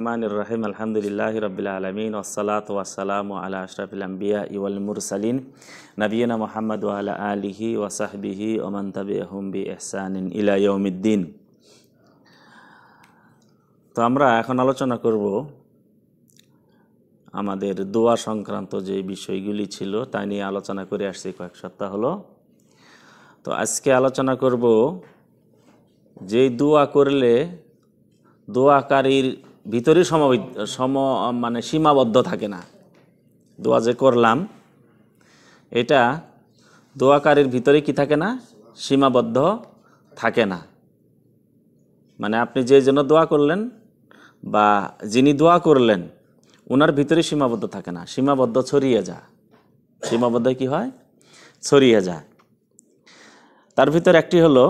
রহমানুর রহিম আলহামদুলিল্লাহ রবিল্লা আলমিন ওসালাত ওয়াসালাম আলা আশরাফিল আম্বিয়া ইউল মুরসালিন নবীনা মোহাম্মদ আলা আলিহি ওয়াসাহবিহি ওমান তাবি আহমবি এহসানিন ইলায়ুদ্দিন তো আমরা এখন আলোচনা করব আমাদের দোয়া সংক্রান্ত যে বিষয়গুলি ছিল তা নিয়ে আলোচনা করে আসছি কয়েক সপ্তাহ হলো তো আজকে আলোচনা করব যে দোয়া করলে দোয়াকারীর ভিতরে সম সম মানে সীমাবদ্ধ থাকে না দোয়া যে করলাম এটা দোয়াকারের ভিতরে কি থাকে না সীমাবদ্ধ থাকে না মানে আপনি যে জন্য দোয়া করলেন বা যিনি দোয়া করলেন ওনার ভিতরে সীমাবদ্ধ থাকে না সীমাবদ্ধ ছড়িয়ে যা সীমাবদ্ধ কি হয় ছড়িয়ে যা তার ভিতর একটি হলো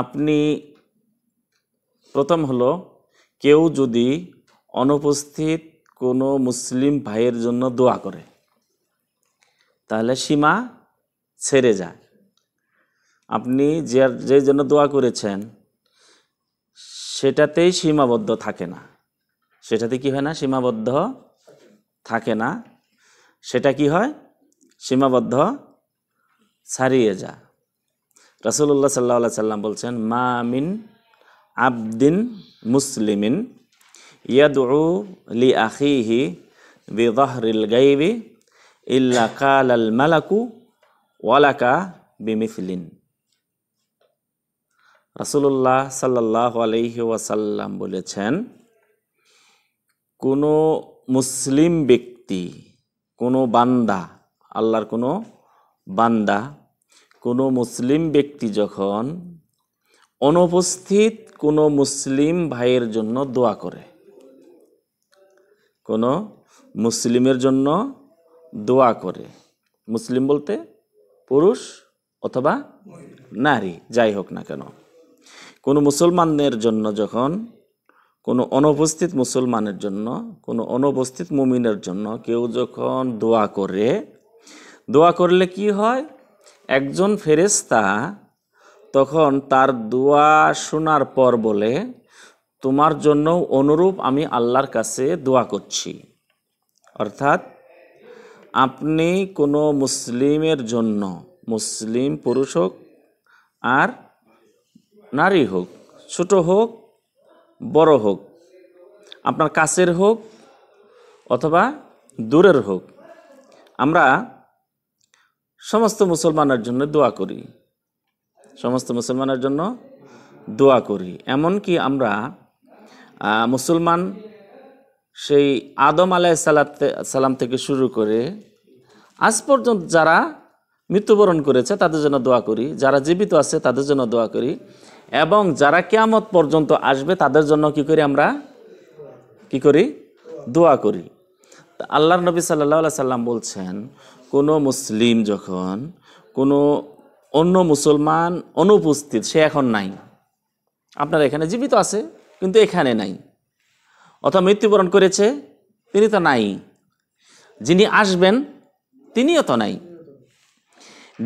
আপনি প্রথম হলো কেউ যদি অনুপস্থিত কোনো মুসলিম ভাইয়ের জন্য দোয়া করে তাহলে সীমা ছেড়ে যায় আপনি যে যে জন্য দোয়া করেছেন সেটাতেই সীমাবদ্ধ থাকে না সেটাতে কি হয় না সীমাবদ্ধ থাকে না সেটা কি হয় সীমাবদ্ধ ছাড়িয়ে যা রাসুল্লাহ সাল্লাহ সাল্লাম বলছেন মা মিন আবদিন মুসলিমিন ইয়াদউ লি আখিহি বিদহরিল গাইবি ইল্লা কালাল মালাকু ওয়ালাকা বিমিফিলিন রাসুল্লাহ সাল্লাহ আলহি ওয়াসাল্লাম বলেছেন কোনো মুসলিম ব্যক্তি কোনো বান্দা আল্লাহর কোনো বান্দা কোনো মুসলিম ব্যক্তি যখন অনুপস্থিত কোনো মুসলিম ভাইয়ের জন্য দোয়া করে কোনো মুসলিমের জন্য দোয়া করে মুসলিম বলতে পুরুষ অথবা নারী যাই হোক না কেন কোনো মুসলমানদের জন্য যখন কোনো অনুপস্থিত মুসলমানের জন্য কোনো অনুপস্থিত মুমিনের জন্য কেউ যখন দোয়া করে দোয়া করলে কি হয় একজন ফেরেস্তা তখন তার দোয়া শোনার পর বলে তোমার জন্য অনুরূপ আমি আল্লাহর কাছে দোয়া করছি অর্থাৎ আপনি কোনো মুসলিমের জন্য মুসলিম পুরুষ হোক আর নারী হোক ছোট হোক বড় হোক আপনার কাছের হোক অথবা দূরের হোক আমরা সমস্ত মুসলমানের জন্য দোয়া করি সমস্ত মুসলমানের জন্য দোয়া করি এমনকি আমরা মুসলমান সেই আদম আলাই সালাত সালাম থেকে শুরু করে আজ পর্যন্ত যারা মৃত্যুবরণ করেছে তাদের জন্য দোয়া করি যারা জীবিত আছে তাদের জন্য দোয়া করি এবং যারা কেয়ামত পর্যন্ত আসবে তাদের জন্য কি করি আমরা কি করি দোয়া করি আল্লাহ নবী সাল্লাহ সাল্লাম বলছেন কোনো মুসলিম যখন কোনো অন্য মুসলমান অনুপস্থিত সে এখন নাই আপনার এখানে জীবিত আছে কিন্তু এখানে নাই অথবা মৃত্যুবরণ করেছে তিনি তো নাই যিনি আসবেন তিনিও তো নাই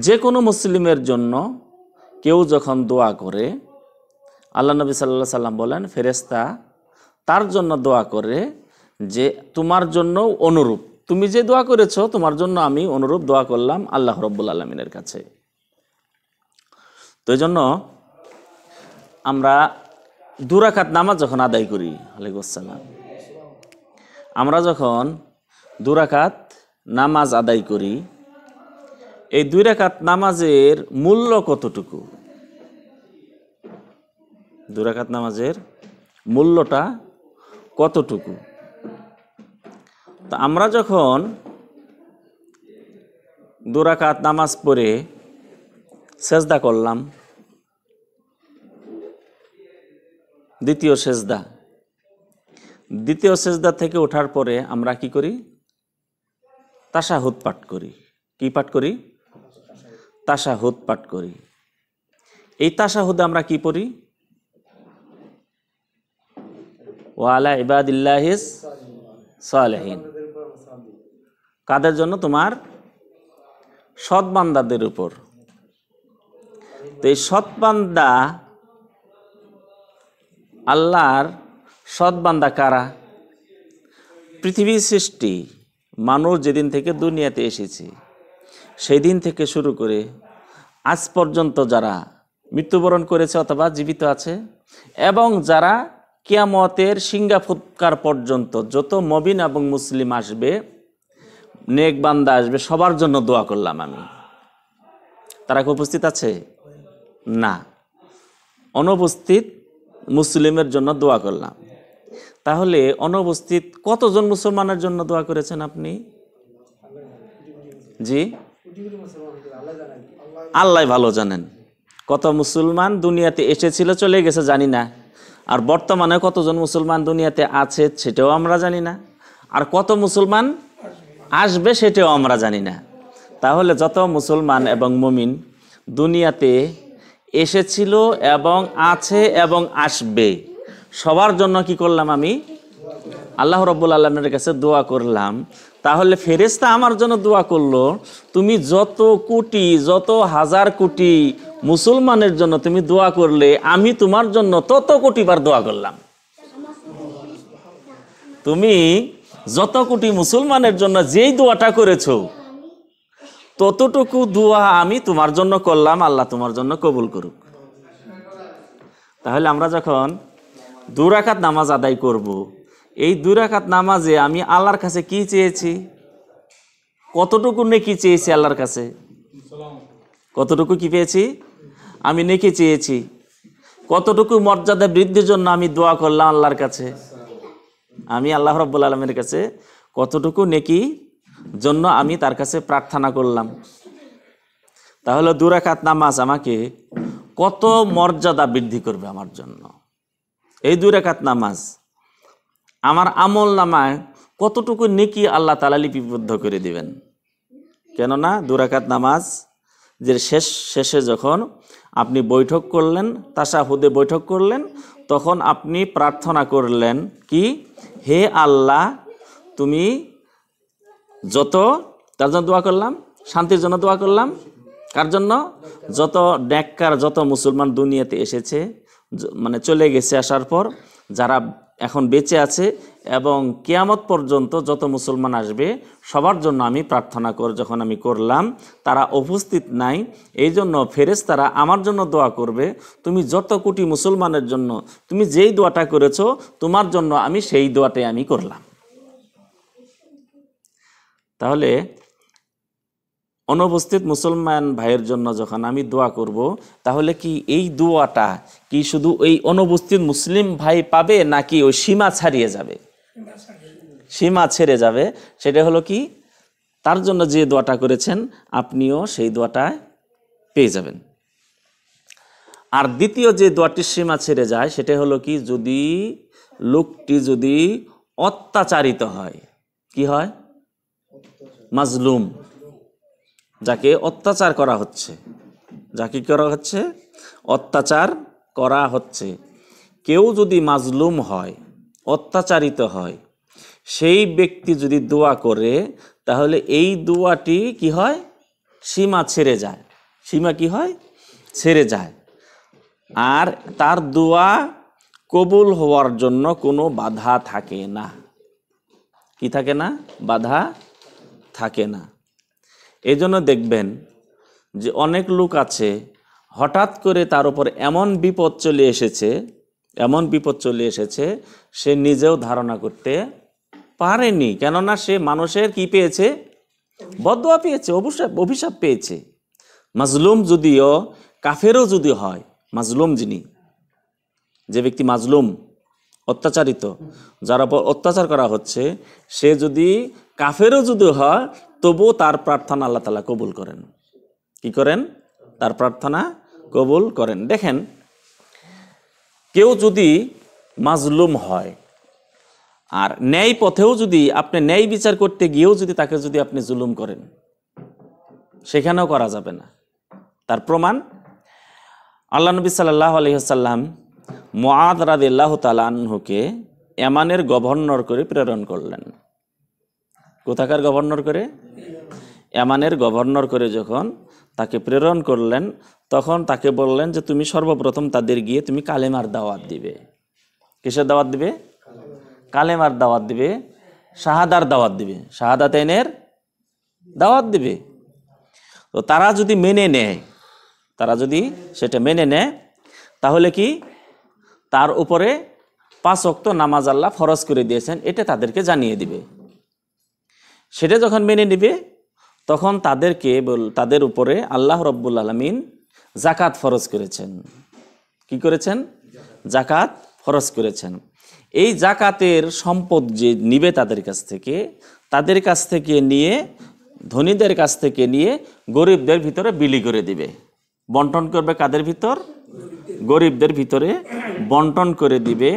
যে কোনো মুসলিমের জন্য কেউ যখন দোয়া করে আল্লাহ নবী সাল্লা সাল্লাম বলেন ফেরেস্তা তার জন্য দোয়া করে যে তোমার জন্য অনুরূপ তুমি যে দোয়া করেছো তোমার জন্য আমি অনুরূপ দোয়া করলাম আল্লাহ রব্বুল আলমিনের কাছে তো এই জন্য আমরা দুরাখাত নামাজ যখন আদায় করি আলাইকুম আসসালাম আমরা যখন দুরাকাত নামাজ আদায় করি এই দুই রাকাত নামাজের মূল্য কতটুকু দুরাখাত নামাজের মূল্যটা কতটুকু তো আমরা যখন দুরাখাত নামাজ পড়ে সেজদা করলাম দ্বিতীয় সেজদা দ্বিতীয় সেজদা থেকে ওঠার পরে আমরা কি করি তাসাহুদ পাঠ করি কি পাঠ করি তাসাহুদ পাঠ করি এই তাসাহুদ আমরা কি পড়ি ওয়ালা ইবাদিল্লাহিস সালেহীন কাদের জন্য তোমার সৎ বান্দাদের উপর তো এই সৎবান্দা আল্লাহর সৎবান্দা কারা পৃথিবীর সৃষ্টি মানুষ যেদিন থেকে দুনিয়াতে এসেছে সেই দিন থেকে শুরু করে আজ পর্যন্ত যারা মৃত্যুবরণ করেছে অথবা জীবিত আছে এবং যারা কিয়ামতের সিঙ্গাফুৎকার পর্যন্ত যত মবিন এবং মুসলিম আসবে নেকবান্দা আসবে সবার জন্য দোয়া করলাম আমি তারা কি উপস্থিত আছে না অনুপস্থিত মুসলিমের জন্য দোয়া করলাম তাহলে অনুপস্থিত কতজন মুসলমানের জন্য দোয়া করেছেন আপনি জি আল্লাহ ভালো জানেন কত মুসলমান দুনিয়াতে এসেছিল চলে গেছে জানি না আর বর্তমানে কতজন মুসলমান দুনিয়াতে আছে সেটাও আমরা জানি না আর কত মুসলমান আসবে সেটাও আমরা জানি না তাহলে যত মুসলমান এবং মুমিন দুনিয়াতে এসেছিল এবং আছে এবং আসবে সবার জন্য কি করলাম আমি আল্লাহ রব্বুল আলমের কাছে দোয়া করলাম তাহলে ফেরেস্তা আমার জন্য দোয়া করলো তুমি যত কোটি যত হাজার কোটি মুসলমানের জন্য তুমি দোয়া করলে আমি তোমার জন্য তত কোটিবার দোয়া করলাম তুমি যত কোটি মুসলমানের জন্য যেই দোয়াটা করেছো ততটুকু দোয়া আমি তোমার জন্য করলাম আল্লাহ তোমার জন্য কবুল করুক তাহলে আমরা যখন দুরাকাত নামাজ আদায় করব। এই দুরাকাত নামাজে আমি আল্লাহর কাছে কি চেয়েছি কতটুকু নেকি চেয়েছি আল্লাহর কাছে কতটুকু কি পেয়েছি আমি নেকি চেয়েছি কতটুকু মর্যাদা বৃদ্ধির জন্য আমি দোয়া করলাম আল্লাহর কাছে আমি আল্লাহ রব্বুল আলমের কাছে কতটুকু নেকি জন্য আমি তার কাছে প্রার্থনা করলাম তাহলে দুরাকাত নামাজ আমাকে কত মর্যাদা বৃদ্ধি করবে আমার জন্য এই দুরাকাত নামাজ আমার আমল নামায় কতটুকু নেকি আল্লাহ তালা লিপিবদ্ধ করে দিবেন কেননা দুরাকাত নামাজ যে শেষ শেষে যখন আপনি বৈঠক করলেন তাসা হুদে বৈঠক করলেন তখন আপনি প্রার্থনা করলেন কি হে আল্লাহ তুমি যত তার জন্য দোয়া করলাম শান্তির জন্য দোয়া করলাম কার জন্য যত ড্যাক্কার যত মুসলমান দুনিয়াতে এসেছে মানে চলে গেছে আসার পর যারা এখন বেঁচে আছে এবং কেয়ামত পর্যন্ত যত মুসলমান আসবে সবার জন্য আমি প্রার্থনা কর যখন আমি করলাম তারা উপস্থিত নাই এই জন্য ফেরেস তারা আমার জন্য দোয়া করবে তুমি যত কোটি মুসলমানের জন্য তুমি যেই দোয়াটা করেছো তোমার জন্য আমি সেই দোয়াটাই আমি করলাম তাহলে অনুপস্থিত মুসলমান ভাইয়ের জন্য যখন আমি দোয়া করব তাহলে কি এই দোয়াটা কি শুধু এই অনুপস্থিত মুসলিম ভাই পাবে নাকি ওই সীমা ছাড়িয়ে যাবে সীমা ছেড়ে যাবে সেটা হলো কি তার জন্য যে দোয়াটা করেছেন আপনিও সেই দোয়াটা পেয়ে যাবেন আর দ্বিতীয় যে দোয়াটির সীমা ছেড়ে যায় সেটা হলো কি যদি লোকটি যদি অত্যাচারিত হয় কি হয় মাজলুম যাকে অত্যাচার করা হচ্ছে যাকে করা হচ্ছে অত্যাচার করা হচ্ছে কেউ যদি মাজলুম হয় অত্যাচারিত হয় সেই ব্যক্তি যদি দোয়া করে তাহলে এই দোয়াটি কি হয় সীমা ছেড়ে যায় সীমা কি হয় ছেড়ে যায় আর তার দোয়া কবুল হওয়ার জন্য কোনো বাধা থাকে না কি থাকে না বাধা থাকে না এই জন্য দেখবেন যে অনেক লোক আছে হঠাৎ করে তার উপর এমন বিপদ চলে এসেছে এমন বিপদ চলে এসেছে সে নিজেও ধারণা করতে পারেনি কেননা সে মানুষের কি পেয়েছে বদয়া পেয়েছে অভিশাপ অভিশাপ পেয়েছে মাজলুম যদিও কাফেরও যদি হয় মাজলুম যিনি যে ব্যক্তি মাজলুম অত্যাচারিত যার উপর অত্যাচার করা হচ্ছে সে যদি কাফেরও যদি হয় তবুও তার প্রার্থনা আল্লাহ তালা কবুল করেন কি করেন তার প্রার্থনা কবুল করেন দেখেন কেউ যদি মাজলুম হয় আর ন্যায় পথেও যদি আপনি ন্যায় বিচার করতে গিয়েও যদি তাকে যদি আপনি জুলুম করেন সেখানেও করা যাবে না তার প্রমাণ আল্লাহ নবী সাল্লাহ আলহিহাল্লাম মাদ রাদ আল্লাহ তালাহুকে এমানের গভর্নর করে প্রেরণ করলেন কোথাকার গভর্নর করে এমানের গভর্নর করে যখন তাকে প্রেরণ করলেন তখন তাকে বললেন যে তুমি সর্বপ্রথম তাদের গিয়ে তুমি কালেমার দাওয়াত দিবে কিসের দাওয়াত দিবে কালেমার দাওয়াত দিবে শাহাদার দাওয়াত দিবে শাহাদাতেনের দাওয়াত দিবে তো তারা যদি মেনে নেয় তারা যদি সেটা মেনে নেয় তাহলে কি তার উপরে পাঁচ অক্ত নামাজ আল্লাহ ফরজ করে দিয়েছেন এটা তাদেরকে জানিয়ে দিবে সেটা যখন মেনে নিবে তখন তাদেরকে বল তাদের উপরে আল্লাহ রব্বুল আলমিন জাকাত ফরজ করেছেন কি করেছেন জাকাত ফরজ করেছেন এই জাকাতের সম্পদ যে নিবে তাদের কাছ থেকে তাদের কাছ থেকে নিয়ে ধনীদের কাছ থেকে নিয়ে গরিবদের ভিতরে বিলি করে দিবে বন্টন করবে কাদের ভিতর গরিবদের ভিতরে বন্টন করে দিবে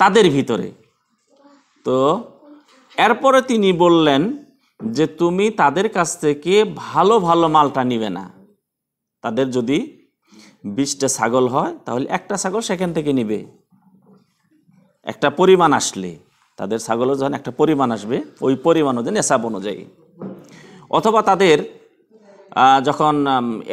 তাদের ভিতরে তো এরপরে তিনি বললেন যে তুমি তাদের কাছ থেকে ভালো ভালো মালটা নিবে না তাদের যদি বিশটা ছাগল হয় তাহলে একটা ছাগল সেখান থেকে নিবে একটা পরিমাণ আসলে তাদের ছাগলও যখন একটা পরিমাণ আসবে ওই পরিমাণ ওদের নেশাব অনুযায়ী অথবা তাদের যখন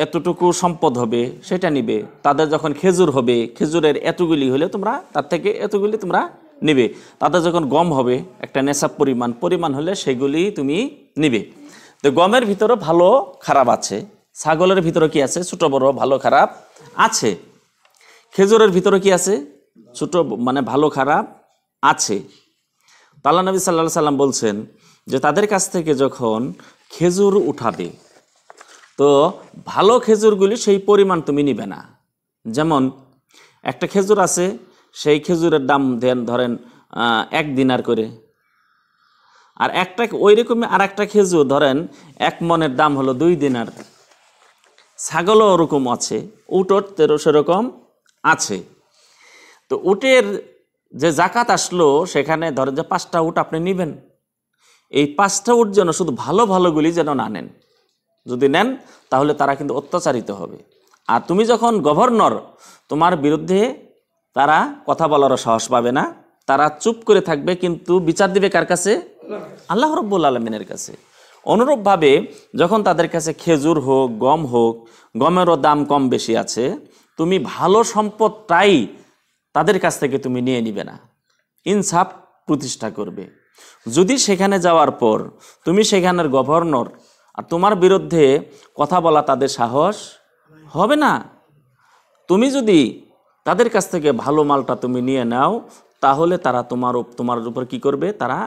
এতটুকু সম্পদ হবে সেটা নিবে তাদের যখন খেজুর হবে খেজুরের এতগুলি হলে তোমরা তার থেকে এতগুলি তোমরা নিবে তাতে যখন গম হবে একটা নেশাব পরিমাণ পরিমাণ হলে সেগুলি তুমি নিবে তো গমের ভিতরে ভালো খারাপ আছে ছাগলের ভিতরে কি আছে ছোটো বড় ভালো খারাপ আছে খেজুরের ভিতরে কি আছে ছোটো মানে ভালো খারাপ আছে তাল্লা নবী সাল্লা সাল্লাম বলছেন যে তাদের কাছ থেকে যখন খেজুর উঠাবে তো ভালো খেজুরগুলি সেই পরিমাণ তুমি নিবে না যেমন একটা খেজুর আছে সেই খেজুরের দাম দেন ধরেন এক দিনার করে আর একটা ওই রকমই আর একটা খেজুর ধরেন এক মনের দাম হলো দুই দিনার ছাগলও ওরকম আছে উটোর তেরো সেরকম আছে তো উটের যে জাকাত আসলো সেখানে ধরেন যে পাঁচটা উট আপনি নেবেন এই পাঁচটা উট যেন শুধু ভালো ভালোগুলি যেন না নেন যদি নেন তাহলে তারা কিন্তু অত্যাচারিত হবে আর তুমি যখন গভর্নর তোমার বিরুদ্ধে তারা কথা বলারও সাহস পাবে না তারা চুপ করে থাকবে কিন্তু বিচার দিবে কার কাছে আল্লাহ রব্বুল আলমিনের কাছে অনুরূপভাবে যখন তাদের কাছে খেজুর হোক গম হোক গমেরও দাম কম বেশি আছে তুমি ভালো সম্পদটাই তাদের কাছ থেকে তুমি নিয়ে নিবে না ইনসাফ প্রতিষ্ঠা করবে যদি সেখানে যাওয়ার পর তুমি সেখানের গভর্নর আর তোমার বিরুদ্ধে কথা বলা তাদের সাহস হবে না তুমি যদি তাদের কাছ থেকে ভালো মালটা তুমি নিয়ে নাও তাহলে তারা তোমার তোমার উপর কি করবে তারা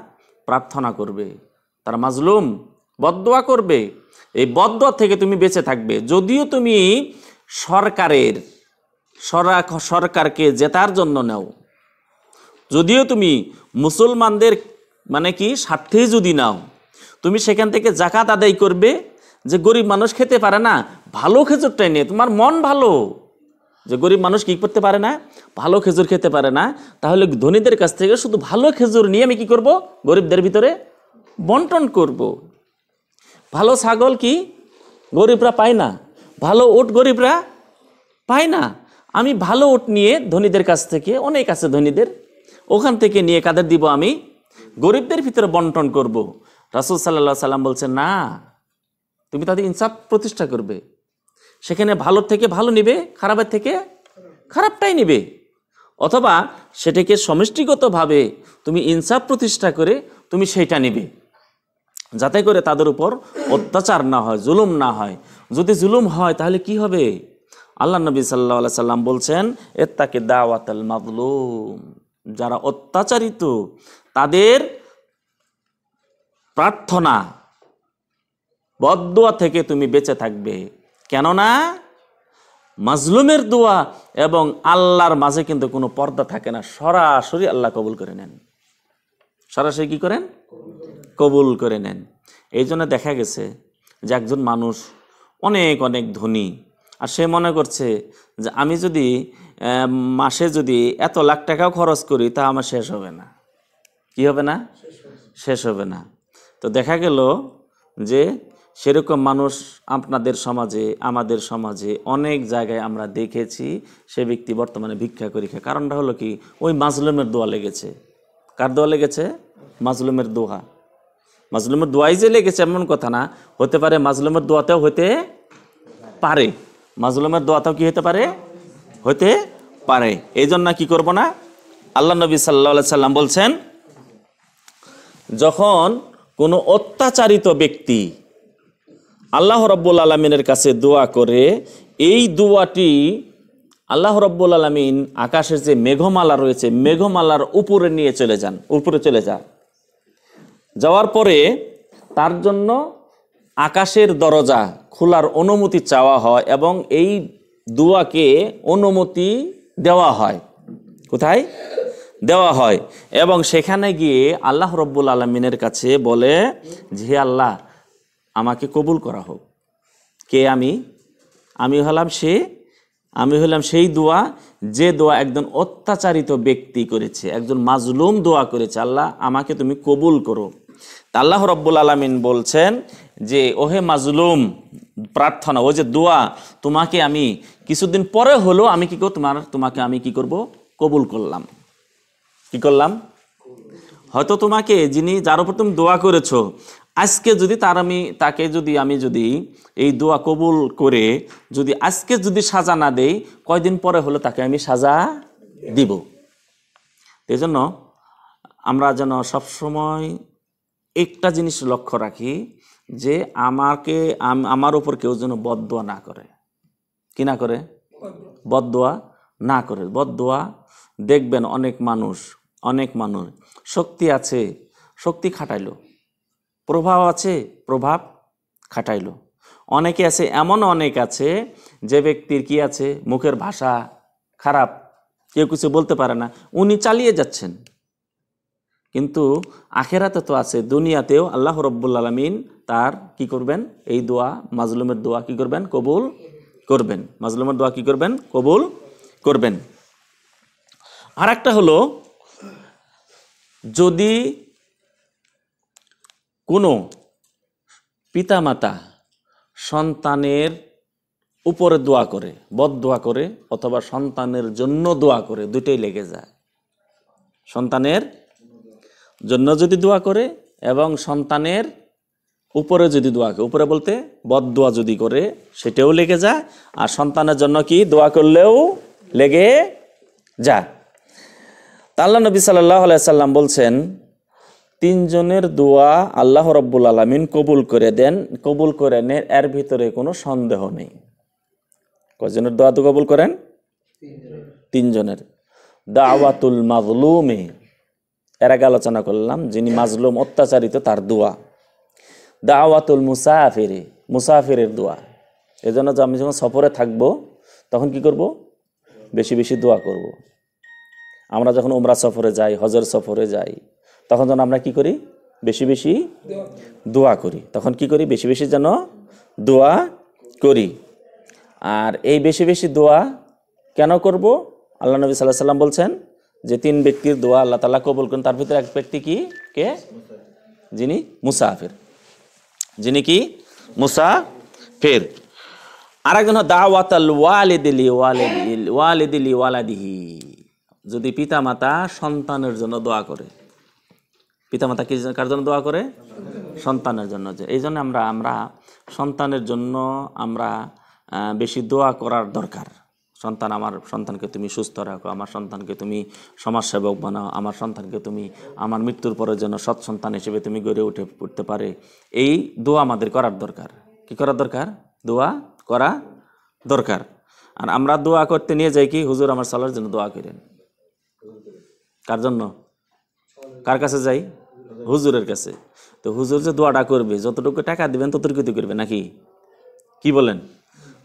প্রার্থনা করবে তারা মাজলুম বদোয়া করবে এই বদোয়া থেকে তুমি বেঁচে থাকবে যদিও তুমি সরকারের সরকারকে জেতার জন্য নাও যদিও তুমি মুসলমানদের মানে কি স্বার্থেই যদি নাও তুমি সেখান থেকে জাকাত আদায় করবে যে গরিব মানুষ খেতে পারে না ভালো খেজুরটাই নিয়ে তোমার মন ভালো যে গরিব মানুষ কী করতে পারে না ভালো খেজুর খেতে পারে না তাহলে ধনীদের কাছ থেকে শুধু ভালো খেজুর নিয়ে আমি কী করব গরিবদের ভিতরে বন্টন করব। ভালো ছাগল কি গরিবরা পায় না ভালো ওট গরিবরা পায় না আমি ভালো ওট নিয়ে ধনীদের কাছ থেকে অনেক আছে ধনীদের ওখান থেকে নিয়ে কাদের দিব আমি গরিবদের ভিতরে বন্টন করব। রাসুল সাল্লা সাল্লাম বলছে না তুমি তাদের ইনসাফ প্রতিষ্ঠা করবে সেখানে ভালোর থেকে ভালো নিবে খারাপের থেকে খারাপটাই নিবে অথবা সেটাকে সমষ্টিগতভাবে তুমি ইনসাফ প্রতিষ্ঠা করে তুমি সেইটা নিবে যাতে করে তাদের উপর অত্যাচার না হয় জুলুম না হয় যদি জুলুম হয় তাহলে কি হবে আল্লাহ নবী সাল্লা সাল্লাম বলছেন এর তাকে দাওয়াতাল মাদলুম যারা অত্যাচারিত তাদের প্রার্থনা বদুয়া থেকে তুমি বেঁচে থাকবে কেননা মাজলুমের দোয়া এবং আল্লাহর মাঝে কিন্তু কোনো পর্দা থাকে না সরাসরি আল্লাহ কবুল করে নেন সরাসরি কি করেন কবুল করে নেন এই জন্য দেখা গেছে যে একজন মানুষ অনেক অনেক ধনী আর সে মনে করছে যে আমি যদি মাসে যদি এত লাখ টাকাও খরচ করি তা আমার শেষ হবে না কি হবে না শেষ হবে না তো দেখা গেল যে সেরকম মানুষ আপনাদের সমাজে আমাদের সমাজে অনেক জায়গায় আমরা দেখেছি সে ব্যক্তি বর্তমানে ভিক্ষা করি খায় কারণটা হলো কি ওই মাজলুমের দোয়া লেগেছে কার দোয়া লেগেছে মাজলুমের দোহা মাজলুমের দোয়াই যে লেগেছে এমন কথা না হতে পারে মাজলুমের দোয়াতেও হতে পারে মাজলুমের দোয়াতেও কি হতে পারে হতে পারে এই জন্য কী করব না আল্লাহ নবী সাল্লা সাল্লাম বলছেন যখন কোনো অত্যাচারিত ব্যক্তি আল্লাহ রব্বুল আলমিনের কাছে দোয়া করে এই দোয়াটি আল্লাহ রব্বুল আলমিন আকাশের যে মেঘমালা রয়েছে মেঘমালার উপরে নিয়ে চলে যান উপরে চলে যান যাওয়ার পরে তার জন্য আকাশের দরজা খোলার অনুমতি চাওয়া হয় এবং এই দোয়াকে অনুমতি দেওয়া হয় কোথায় দেওয়া হয় এবং সেখানে গিয়ে আল্লাহ রব্বুল আলমিনের কাছে বলে যে আল্লাহ আমাকে কবুল করা হোক কে আমি আমি হলাম সে আমি হলাম সেই দোয়া যে দোয়া একজন অত্যাচারিত ব্যক্তি করেছে একজন মাজলুম দোয়া করেছে আল্লাহ আমাকে তুমি কবুল করো আল্লাহ রব্বুল আলমিন বলছেন যে ওহে মাজলুম প্রার্থনা ও যে দোয়া তোমাকে আমি কিছুদিন পরে হলো আমি কি করব তোমার তোমাকে আমি কি করব কবুল করলাম কি করলাম হয়তো তোমাকে যিনি যার উপর তুমি দোয়া করেছো আজকে যদি তার আমি তাকে যদি আমি যদি এই দোয়া কবুল করে যদি আজকে যদি সাজা না দেই কয়দিন পরে হলো তাকে আমি সাজা দিব এই জন্য আমরা যেন সবসময় একটা জিনিস লক্ষ্য রাখি যে আমাকে আমার উপর কেউ যেন বদোয়া না করে কি না করে বদোয়া না করে বদোয়া দেখবেন অনেক মানুষ অনেক মানুষ শক্তি আছে শক্তি খাটাইলো প্রভাব আছে প্রভাব খাটাইল অনেকে আছে এমন অনেক আছে যে ব্যক্তির কি আছে মুখের ভাষা খারাপ কেউ কিছু বলতে পারে না উনি চালিয়ে যাচ্ছেন কিন্তু আখেরাতে তো আছে দুনিয়াতেও আল্লাহ রব্বুল আলমিন তার কি করবেন এই দোয়া মাজলুমের দোয়া কি করবেন কবুল করবেন মাজলুমের দোয়া কি করবেন কবুল করবেন আর একটা হলো যদি কোনো পিতামাতা সন্তানের উপরে দোয়া করে বদ দোয়া করে অথবা সন্তানের জন্য দোয়া করে দুটোই লেগে যায় সন্তানের জন্য যদি দোয়া করে এবং সন্তানের উপরে যদি দোয়া করে উপরে বলতে বদ দোয়া যদি করে সেটাও লেগে যায় আর সন্তানের জন্য কি দোয়া করলেও লেগে যায় তাল্লা নবী সাল্লাহ সাল্লাম বলছেন তিনজনের দোয়া আল্লাহ রব্বুল আলমিন কবুল করে দেন কবুল করে নেন এর ভিতরে কোনো সন্দেহ নেই কজনের দোয়া তো কবুল করেন তিনজনের দাওয়াতুল মাজলুমে এর আগে আলোচনা করলাম যিনি মাজলুম অত্যাচারিত তার দোয়া দাওয়াতুল মুসাফিরে মুসাফিরের দোয়া এজন্য আমি যখন সফরে থাকব তখন কি করব বেশি বেশি দোয়া করব আমরা যখন ওমরা সফরে যাই হজর সফরে যাই তখন যেন আমরা কি করি বেশি বেশি দোয়া করি তখন কি করি বেশি বেশি যেন দোয়া করি আর এই বেশি বেশি দোয়া কেন করব আল্লাহ নবী সাল্লাহ সাল্লাম বলছেন যে তিন ব্যক্তির দোয়া আল্লাহ তালা কবুল করেন তার ভিতরে এক ব্যক্তি কি কে যিনি মুসাফির যিনি কি মুসা ফের আর একজন ওয়ালিদিলি যদি পিতা মাতা সন্তানের জন্য দোয়া করে পিতামাতা কি কার জন্য দোয়া করে সন্তানের জন্য যে এই জন্য আমরা আমরা সন্তানের জন্য আমরা বেশি দোয়া করার দরকার সন্তান আমার সন্তানকে তুমি সুস্থ রাখো আমার সন্তানকে তুমি সমাজসেবক বানাও আমার সন্তানকে তুমি আমার মৃত্যুর পরের জন্য সৎ সন্তান হিসেবে তুমি গড়ে উঠে উঠতে পারে এই দোয়া আমাদের করার দরকার কি করার দরকার দোয়া করা দরকার আর আমরা দোয়া করতে নিয়ে যাই কি হুজুর আমার সালার জন্য দোয়া করেন কার জন্য কার কাছে যাই হুজুরের কাছে তো হুজুর যে দোয়াটা করবে যতটুকু টাকা দেবেন তো করবে নাকি কি বলেন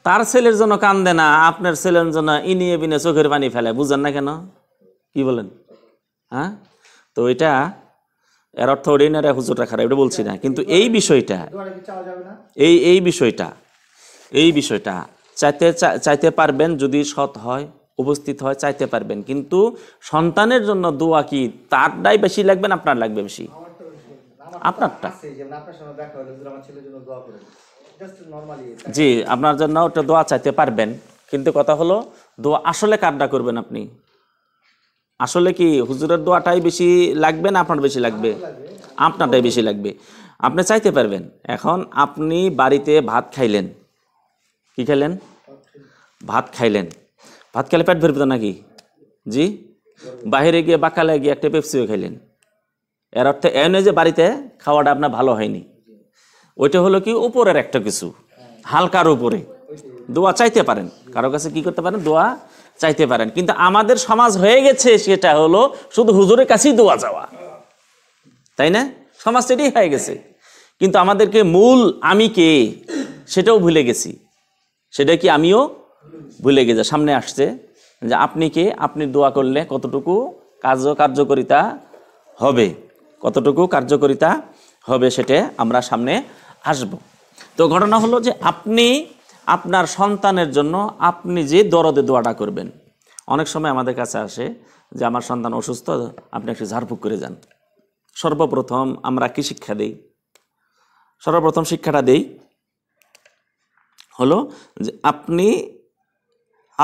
তার ছেলের জন্য কান্দে না আপনার ছেলের জন্য ইনিয়ে বিনে চোখের পানি ফেলে বুঝেন না কেন কি বলেন হ্যাঁ তো এটা এর অর্থ ওটাই না হুজুর রাখার এটা বলছি না কিন্তু এই বিষয়টা এই এই বিষয়টা এই বিষয়টা চাইতে চাইতে পারবেন যদি সৎ হয় উপস্থিত হয় চাইতে পারবেন কিন্তু সন্তানের জন্য দোয়া কি তারটাই বেশি লাগবে না আপনার লাগবে বেশি আপনারটা জি আপনার জন্য ওটা দোয়া চাইতে পারবেন কিন্তু কথা হলো দোয়া আসলে কারটা করবেন আপনি আসলে কি হুজুরের দোয়াটাই বেশি লাগবে না আপনার বেশি লাগবে আপনারটাই বেশি লাগবে আপনি চাইতে পারবেন এখন আপনি বাড়িতে ভাত খাইলেন কি খাইলেন ভাত খাইলেন ভাত খেলে পেট ভরবে নাকি জি বাইরে গিয়ে বাকালে গিয়ে একটা পেপসিও খাইলেন এর অর্থে এ নয় যে বাড়িতে খাওয়াটা আপনার ভালো হয়নি ওইটা হলো কি উপরের একটা কিছু হালকার উপরে দোয়া চাইতে পারেন কারো কাছে কি করতে পারেন দোয়া চাইতে পারেন কিন্তু আমাদের সমাজ হয়ে গেছে সেটা হলো শুধু হুজুরের কাছেই দোয়া যাওয়া তাই না সমাজ সেটাই হয়ে গেছে কিন্তু আমাদেরকে মূল আমি কে সেটাও ভুলে গেছি সেটা কি আমিও ভুলে গেছি সামনে আসছে যে আপনি কে আপনি দোয়া করলে কতটুকু কার্য কার্যকারিতা হবে কতটুকু কার্যকরিতা হবে সেটা আমরা সামনে আসব তো ঘটনা হলো যে আপনি আপনার সন্তানের জন্য আপনি যে দরদে দোয়াটা করবেন অনেক সময় আমাদের কাছে আসে যে আমার সন্তান অসুস্থ আপনি একটু ঝাড়ফুঁক করে যান সর্বপ্রথম আমরা কি শিক্ষা দেই সর্বপ্রথম শিক্ষাটা দেই হলো যে আপনি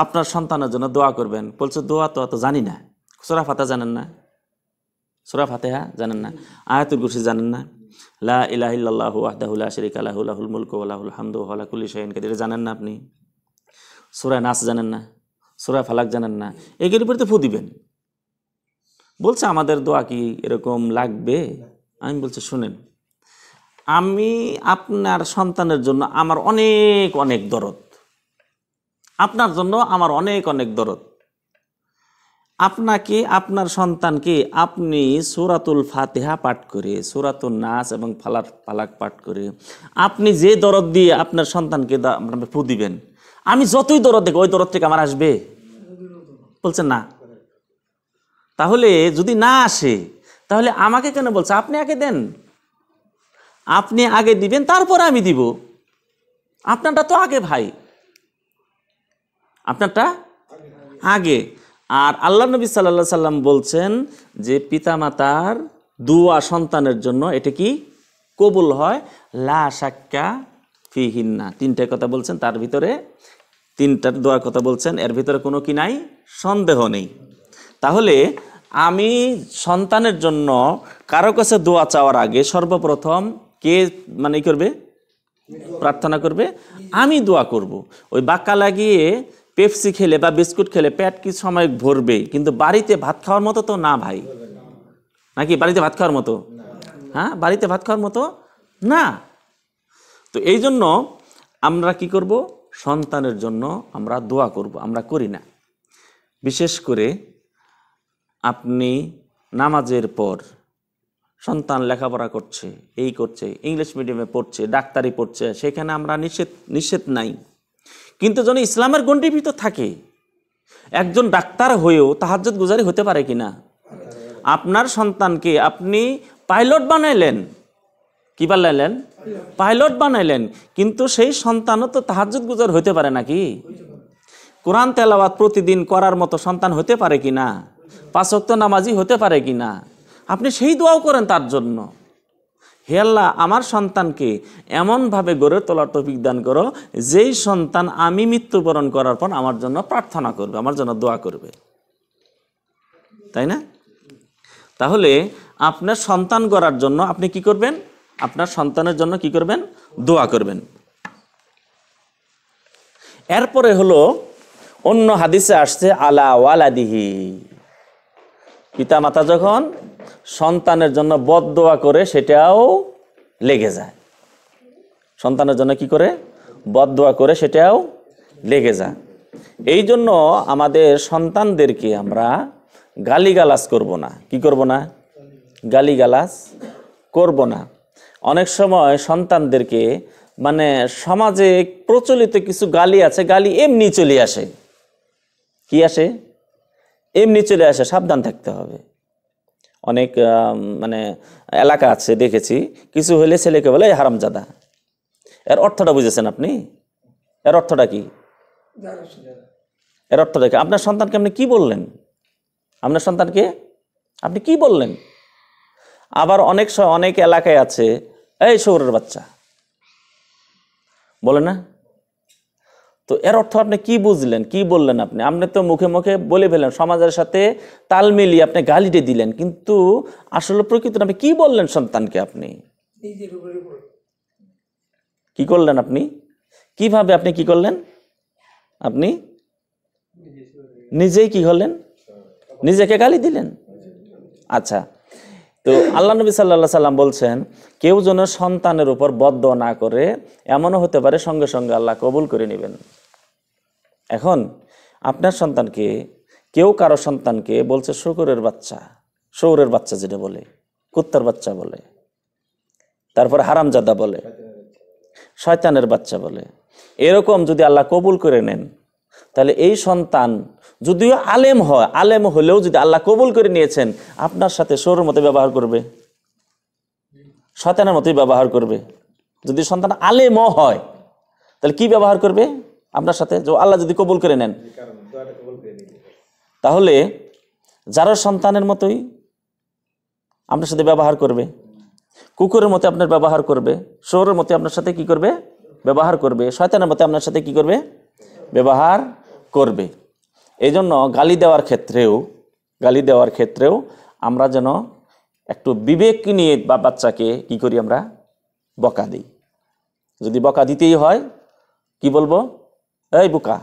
আপনার সন্তানের জন্য দোয়া করবেন বলছে দোয়া তো অত জানি না খুচরা ফাতা জানেন না সুরা ফাতেহা জানেন না আয়াতুল কুরসি জানেন না লা ইলাহিল্লাহু আহদাহুল্লাহ শরিক আলাহুল মুলক আলাহুল হামদু হলাকুল্লি শাহিন কাদির জানেন না আপনি সুরা নাস জানেন না সুরা ফালাক জানেন না এগুলির উপরে তো ফু দিবেন বলছে আমাদের দোয়া কি এরকম লাগবে আমি বলছি শুনেন আমি আপনার সন্তানের জন্য আমার অনেক অনেক দরদ আপনার জন্য আমার অনেক অনেক দরদ আপনাকে আপনার সন্তানকে আপনি সুরাতুল ফাতেহা পাঠ করে সুরাতুল নাচ এবং ফালার ফালাক পাঠ করে আপনি যে দরদ দিয়ে আপনার সন্তানকে ফু দিবেন আমি যতই দরদ দেখ ওই দরদ থেকে আমার আসবে বলছেন না তাহলে যদি না আসে তাহলে আমাকে কেন বলছে আপনি আগে দেন আপনি আগে দিবেন তারপরে আমি দিব আপনারটা তো আগে ভাই আপনারটা আগে আর আল্লাহ নবী সাল্লা সাল্লাম বলছেন যে পিতামাতার দুয়া সন্তানের জন্য এটা কি কবুল হয় লা সাক্কা ফিহিন্না তিনটে কথা বলছেন তার ভিতরে তিনটার দোয়ার কথা বলছেন এর ভিতরে কোনো কি নাই সন্দেহ নেই তাহলে আমি সন্তানের জন্য কারো কাছে দোয়া চাওয়ার আগে সর্বপ্রথম কে মানে করবে প্রার্থনা করবে আমি দোয়া করব ওই বাক্কা লাগিয়ে পেপসি খেলে বা বিস্কুট খেলে পেট কি সময় ভরবে কিন্তু বাড়িতে ভাত খাওয়ার মতো তো না ভাই নাকি বাড়িতে ভাত খাওয়ার মতো হ্যাঁ বাড়িতে ভাত খাওয়ার মতো না তো এই জন্য আমরা কি করব সন্তানের জন্য আমরা দোয়া করব আমরা করি না বিশেষ করে আপনি নামাজের পর সন্তান লেখাপড়া করছে এই করছে ইংলিশ মিডিয়ামে পড়ছে ডাক্তারি পড়ছে সেখানে আমরা নিষেধ নিষেধ নাই কিন্তু যেন ইসলামের ভিতর থাকে একজন ডাক্তার হয়েও তাহাজ্জত গুজারি হতে পারে কি না আপনার সন্তানকে আপনি পাইলট বানাইলেন কি বানাইলেন পাইলট বানাইলেন কিন্তু সেই সন্তানও তো তাহাজ্জত গুজার হতে পারে নাকি কোরআন তেলাওয়াত প্রতিদিন করার মতো সন্তান হতে পারে কি না পাঁচক্ত নামাজি হতে পারে কি না আপনি সেই দোয়াও করেন তার জন্য হে আল্লাহ আমার সন্তানকে এমনভাবে গড়ে তোলার টপিক দান করো যেই সন্তান আমি মৃত্যুবরণ করার পর আমার জন্য প্রার্থনা করবে আমার জন্য দোয়া করবে তাই না তাহলে আপনার সন্তান গড়ার জন্য আপনি কি করবেন আপনার সন্তানের জন্য কি করবেন দোয়া করবেন এরপরে হলো অন্য হাদিসে আসছে আলা ওয়ালাদিহি পিতা মাতা যখন সন্তানের জন্য দোয়া করে সেটাও লেগে যায় সন্তানের জন্য কি করে দোয়া করে সেটাও লেগে যায় এই জন্য আমাদের সন্তানদেরকে আমরা গালিগালাজ করব না কি করব না গালিগালাস করব না অনেক সময় সন্তানদেরকে মানে সমাজে প্রচলিত কিছু গালি আছে গালি এমনি চলে আসে কি আসে এমনি চলে আসে সাবধান থাকতে হবে অনেক মানে এলাকা আছে দেখেছি কিছু হলে ছেলেকে বলে হারামজাদা এর অর্থটা বুঝেছেন আপনি এর অর্থটা কি এর অর্থটা কি আপনার সন্তানকে আপনি কি বললেন আপনার সন্তানকে আপনি কি বললেন আবার অনেক অনেক এলাকায় আছে এই শহরের বাচ্চা বলে না তো এর অর্থ আপনি কি বুঝলেন কি বললেন আপনি আপনি তো মুখে মুখে বলে ফেলেন সমাজের সাথে তাল মিলিয়ে আপনি গালিটে দিলেন কিন্তু আসলে প্রকৃত আপনি কি বললেন সন্তানকে আপনি কি করলেন আপনি কিভাবে আপনি কি করলেন আপনি নিজেই কি হলেন নিজেকে গালি দিলেন আচ্ছা তো আল্লাহ নবী সাল্লা সাল্লাম বলছেন কেউ যেন সন্তানের উপর বদ্ধ না করে এমনও হতে পারে সঙ্গে সঙ্গে আল্লাহ কবুল করে নেবেন এখন আপনার সন্তানকে কেউ কারো সন্তানকে বলছে শকুরের বাচ্চা শৌরের বাচ্চা যেটা বলে কুত্তার বাচ্চা বলে তারপর হারামজাদা বলে শয়তানের বাচ্চা বলে এরকম যদি আল্লাহ কবুল করে নেন তাহলে এই সন্তান যদিও আলেম হয় আলেম হলেও যদি আল্লাহ কবুল করে নিয়েছেন আপনার সাথে শৌরের মতো ব্যবহার করবে শয়তানের মতোই ব্যবহার করবে যদি সন্তান আলেমও হয় তাহলে কি ব্যবহার করবে আপনার সাথে যে আল্লাহ যদি কবুল করে নেন তাহলে যারা সন্তানের মতোই আপনার সাথে ব্যবহার করবে কুকুরের মতো আপনার ব্যবহার করবে শহরের মতো আপনার সাথে কি করবে ব্যবহার করবে শয়তানের মতো আপনার সাথে কি করবে ব্যবহার করবে এই জন্য গালি দেওয়ার ক্ষেত্রেও গালি দেওয়ার ক্ষেত্রেও আমরা যেন একটু বিবেক নিয়ে বা বাচ্চাকে কি করি আমরা বকা দিই যদি বকা দিতেই হয় কি বলবো এই বোকা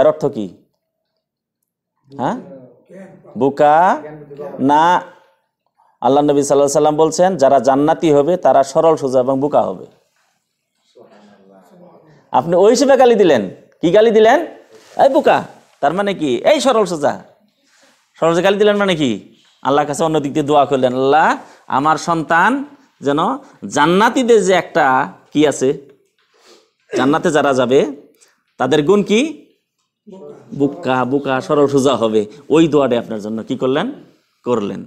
এর অর্থ কি হ্যাঁ বোকা না আল্লাহ নবী সাল্লাহ সাল্লাম বলছেন যারা জান্নাতি হবে তারা সরল সোজা এবং বোকা হবে আপনি ওই হিসেবে গালি দিলেন কি গালি দিলেন এই বোকা তার মানে কি এই সরল সোজা সরল গালি দিলেন মানে কি আল্লাহর কাছে অন্য দিক দিয়ে দোয়া করলেন আল্লাহ আমার সন্তান যেন জান্নাতিদের যে একটা কি আছে জান্নাতে যারা যাবে তাদের গুণ কি বুকা বুকা সরল সোজা হবে ওই দোয়াটাই আপনার জন্য কি করলেন করলেন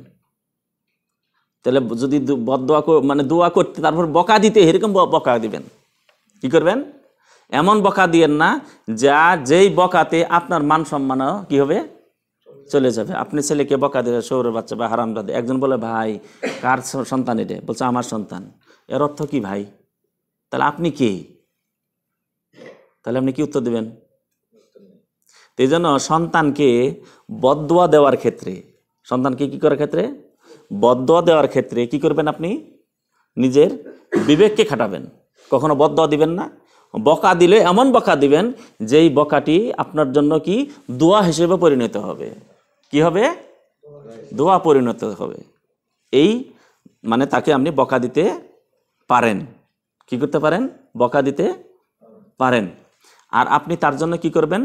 তাহলে যদি বদোয়া মানে দোয়া করতে তারপর বকা দিতে এরকম বকা দিবেন কি করবেন এমন বকা দিয়েন না যা যেই বকাতে আপনার মান সম্মানও কি হবে চলে যাবে আপনি ছেলেকে বকা দিলে শহরের বাচ্চা বা হারাম দাদে একজন বলে ভাই কার সন্তান এটা বলছে আমার সন্তান এর অর্থ কি ভাই তাহলে আপনি কে তাহলে আপনি কি উত্তর দেবেন এই জন্য সন্তানকে বদোয়া দেওয়ার ক্ষেত্রে সন্তানকে কি করার ক্ষেত্রে বদোয়া দেওয়ার ক্ষেত্রে কি করবেন আপনি নিজের বিবেককে খাটাবেন কখনো বদোয়া দিবেন না বকা দিলে এমন বকা দিবেন যেই বকাটি আপনার জন্য কি দোয়া হিসেবে পরিণত হবে কি হবে দোয়া পরিণত হবে এই মানে তাকে আপনি বকা দিতে পারেন কি করতে পারেন বকা দিতে পারেন আর আপনি তার জন্য কি করবেন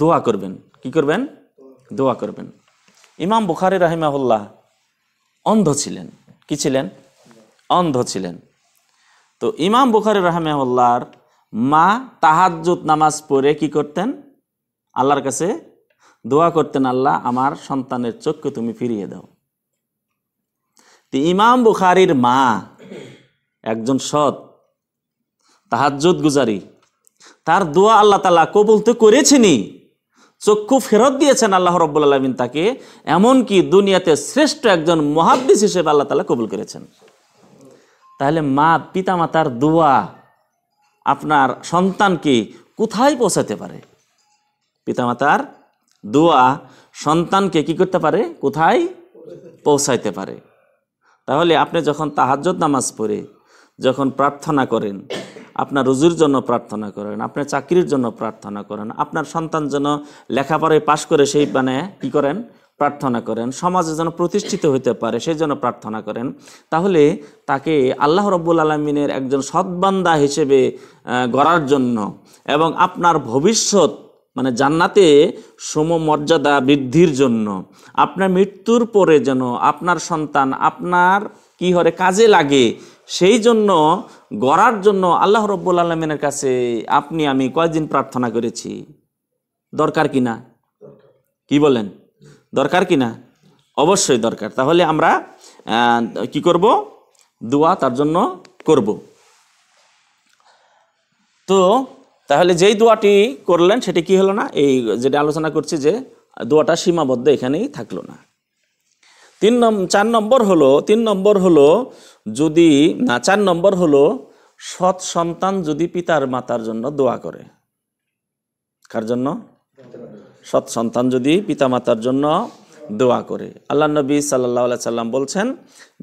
দোয়া করবেন কি করবেন দোয়া করবেন ইমাম বুখারি রাহিমাহুল্লাহ অন্ধ ছিলেন কি ছিলেন অন্ধ ছিলেন তো ইমাম বুখারি রাহমাহুল্লাহর মা তাহাজ্জুদ নামাজ পড়ে কি করতেন আল্লাহর কাছে দোয়া করতেন আল্লাহ আমার সন্তানের চোখকে তুমি ফিরিয়ে দাও তো ইমাম বুখারির মা একজন সৎ তাহাজ্জুদ গুজারি তার দোয়া আল্লাহ তালা কবুল তো করেছেনই চক্ষু ফেরত দিয়েছেন আল্লাহ রব্বুল আলমিন তাকে এমনকি দুনিয়াতে শ্রেষ্ঠ একজন মহাদ্দিস হিসেবে আল্লাহ তালা কবুল করেছেন তাহলে মা পিতামাতার দোয়া আপনার সন্তানকে কোথায় পৌঁছাতে পারে পিতামাতার দোয়া সন্তানকে কি করতে পারে কোথায় পৌঁছাইতে পারে তাহলে আপনি যখন তাহাজ নামাজ পড়ে যখন প্রার্থনা করেন আপনার রুজুর জন্য প্রার্থনা করেন আপনার চাকরির জন্য প্রার্থনা করেন আপনার সন্তান যেন লেখাপড়ায় পাশ করে সেই মানে কী করেন প্রার্থনা করেন সমাজে যেন প্রতিষ্ঠিত হতে পারে সেই জন্য প্রার্থনা করেন তাহলে তাকে আল্লাহ রব্বুল আলমিনের একজন সৎবান্দা হিসেবে গড়ার জন্য এবং আপনার ভবিষ্যৎ মানে জান্নাতে সমমর্যাদা বৃদ্ধির জন্য আপনার মৃত্যুর পরে যেন আপনার সন্তান আপনার কি হরে কাজে লাগে সেই জন্য গড়ার জন্য আল্লাহ রব্বুল আলমিনের কাছে আপনি আমি কয়েকদিন প্রার্থনা করেছি দরকার কি না কি বলেন দরকার কি না অবশ্যই দরকার তাহলে আমরা কি করব দোয়া তার জন্য করব তো তাহলে যেই দোয়াটি করলেন সেটি কি হলো না এই যেটা আলোচনা করছি যে দোয়াটা সীমাবদ্ধ এখানেই থাকলো না তিন নম্বর চার নম্বর হলো তিন নম্বর হলো যদি না চার নম্বর হলো সৎ সন্তান যদি পিতার মাতার জন্য দোয়া করে কার জন্য সৎ সন্তান যদি পিতা মাতার জন্য দোয়া করে আল্লাহ নবী সাল্লাহ সাল্লাম বলছেন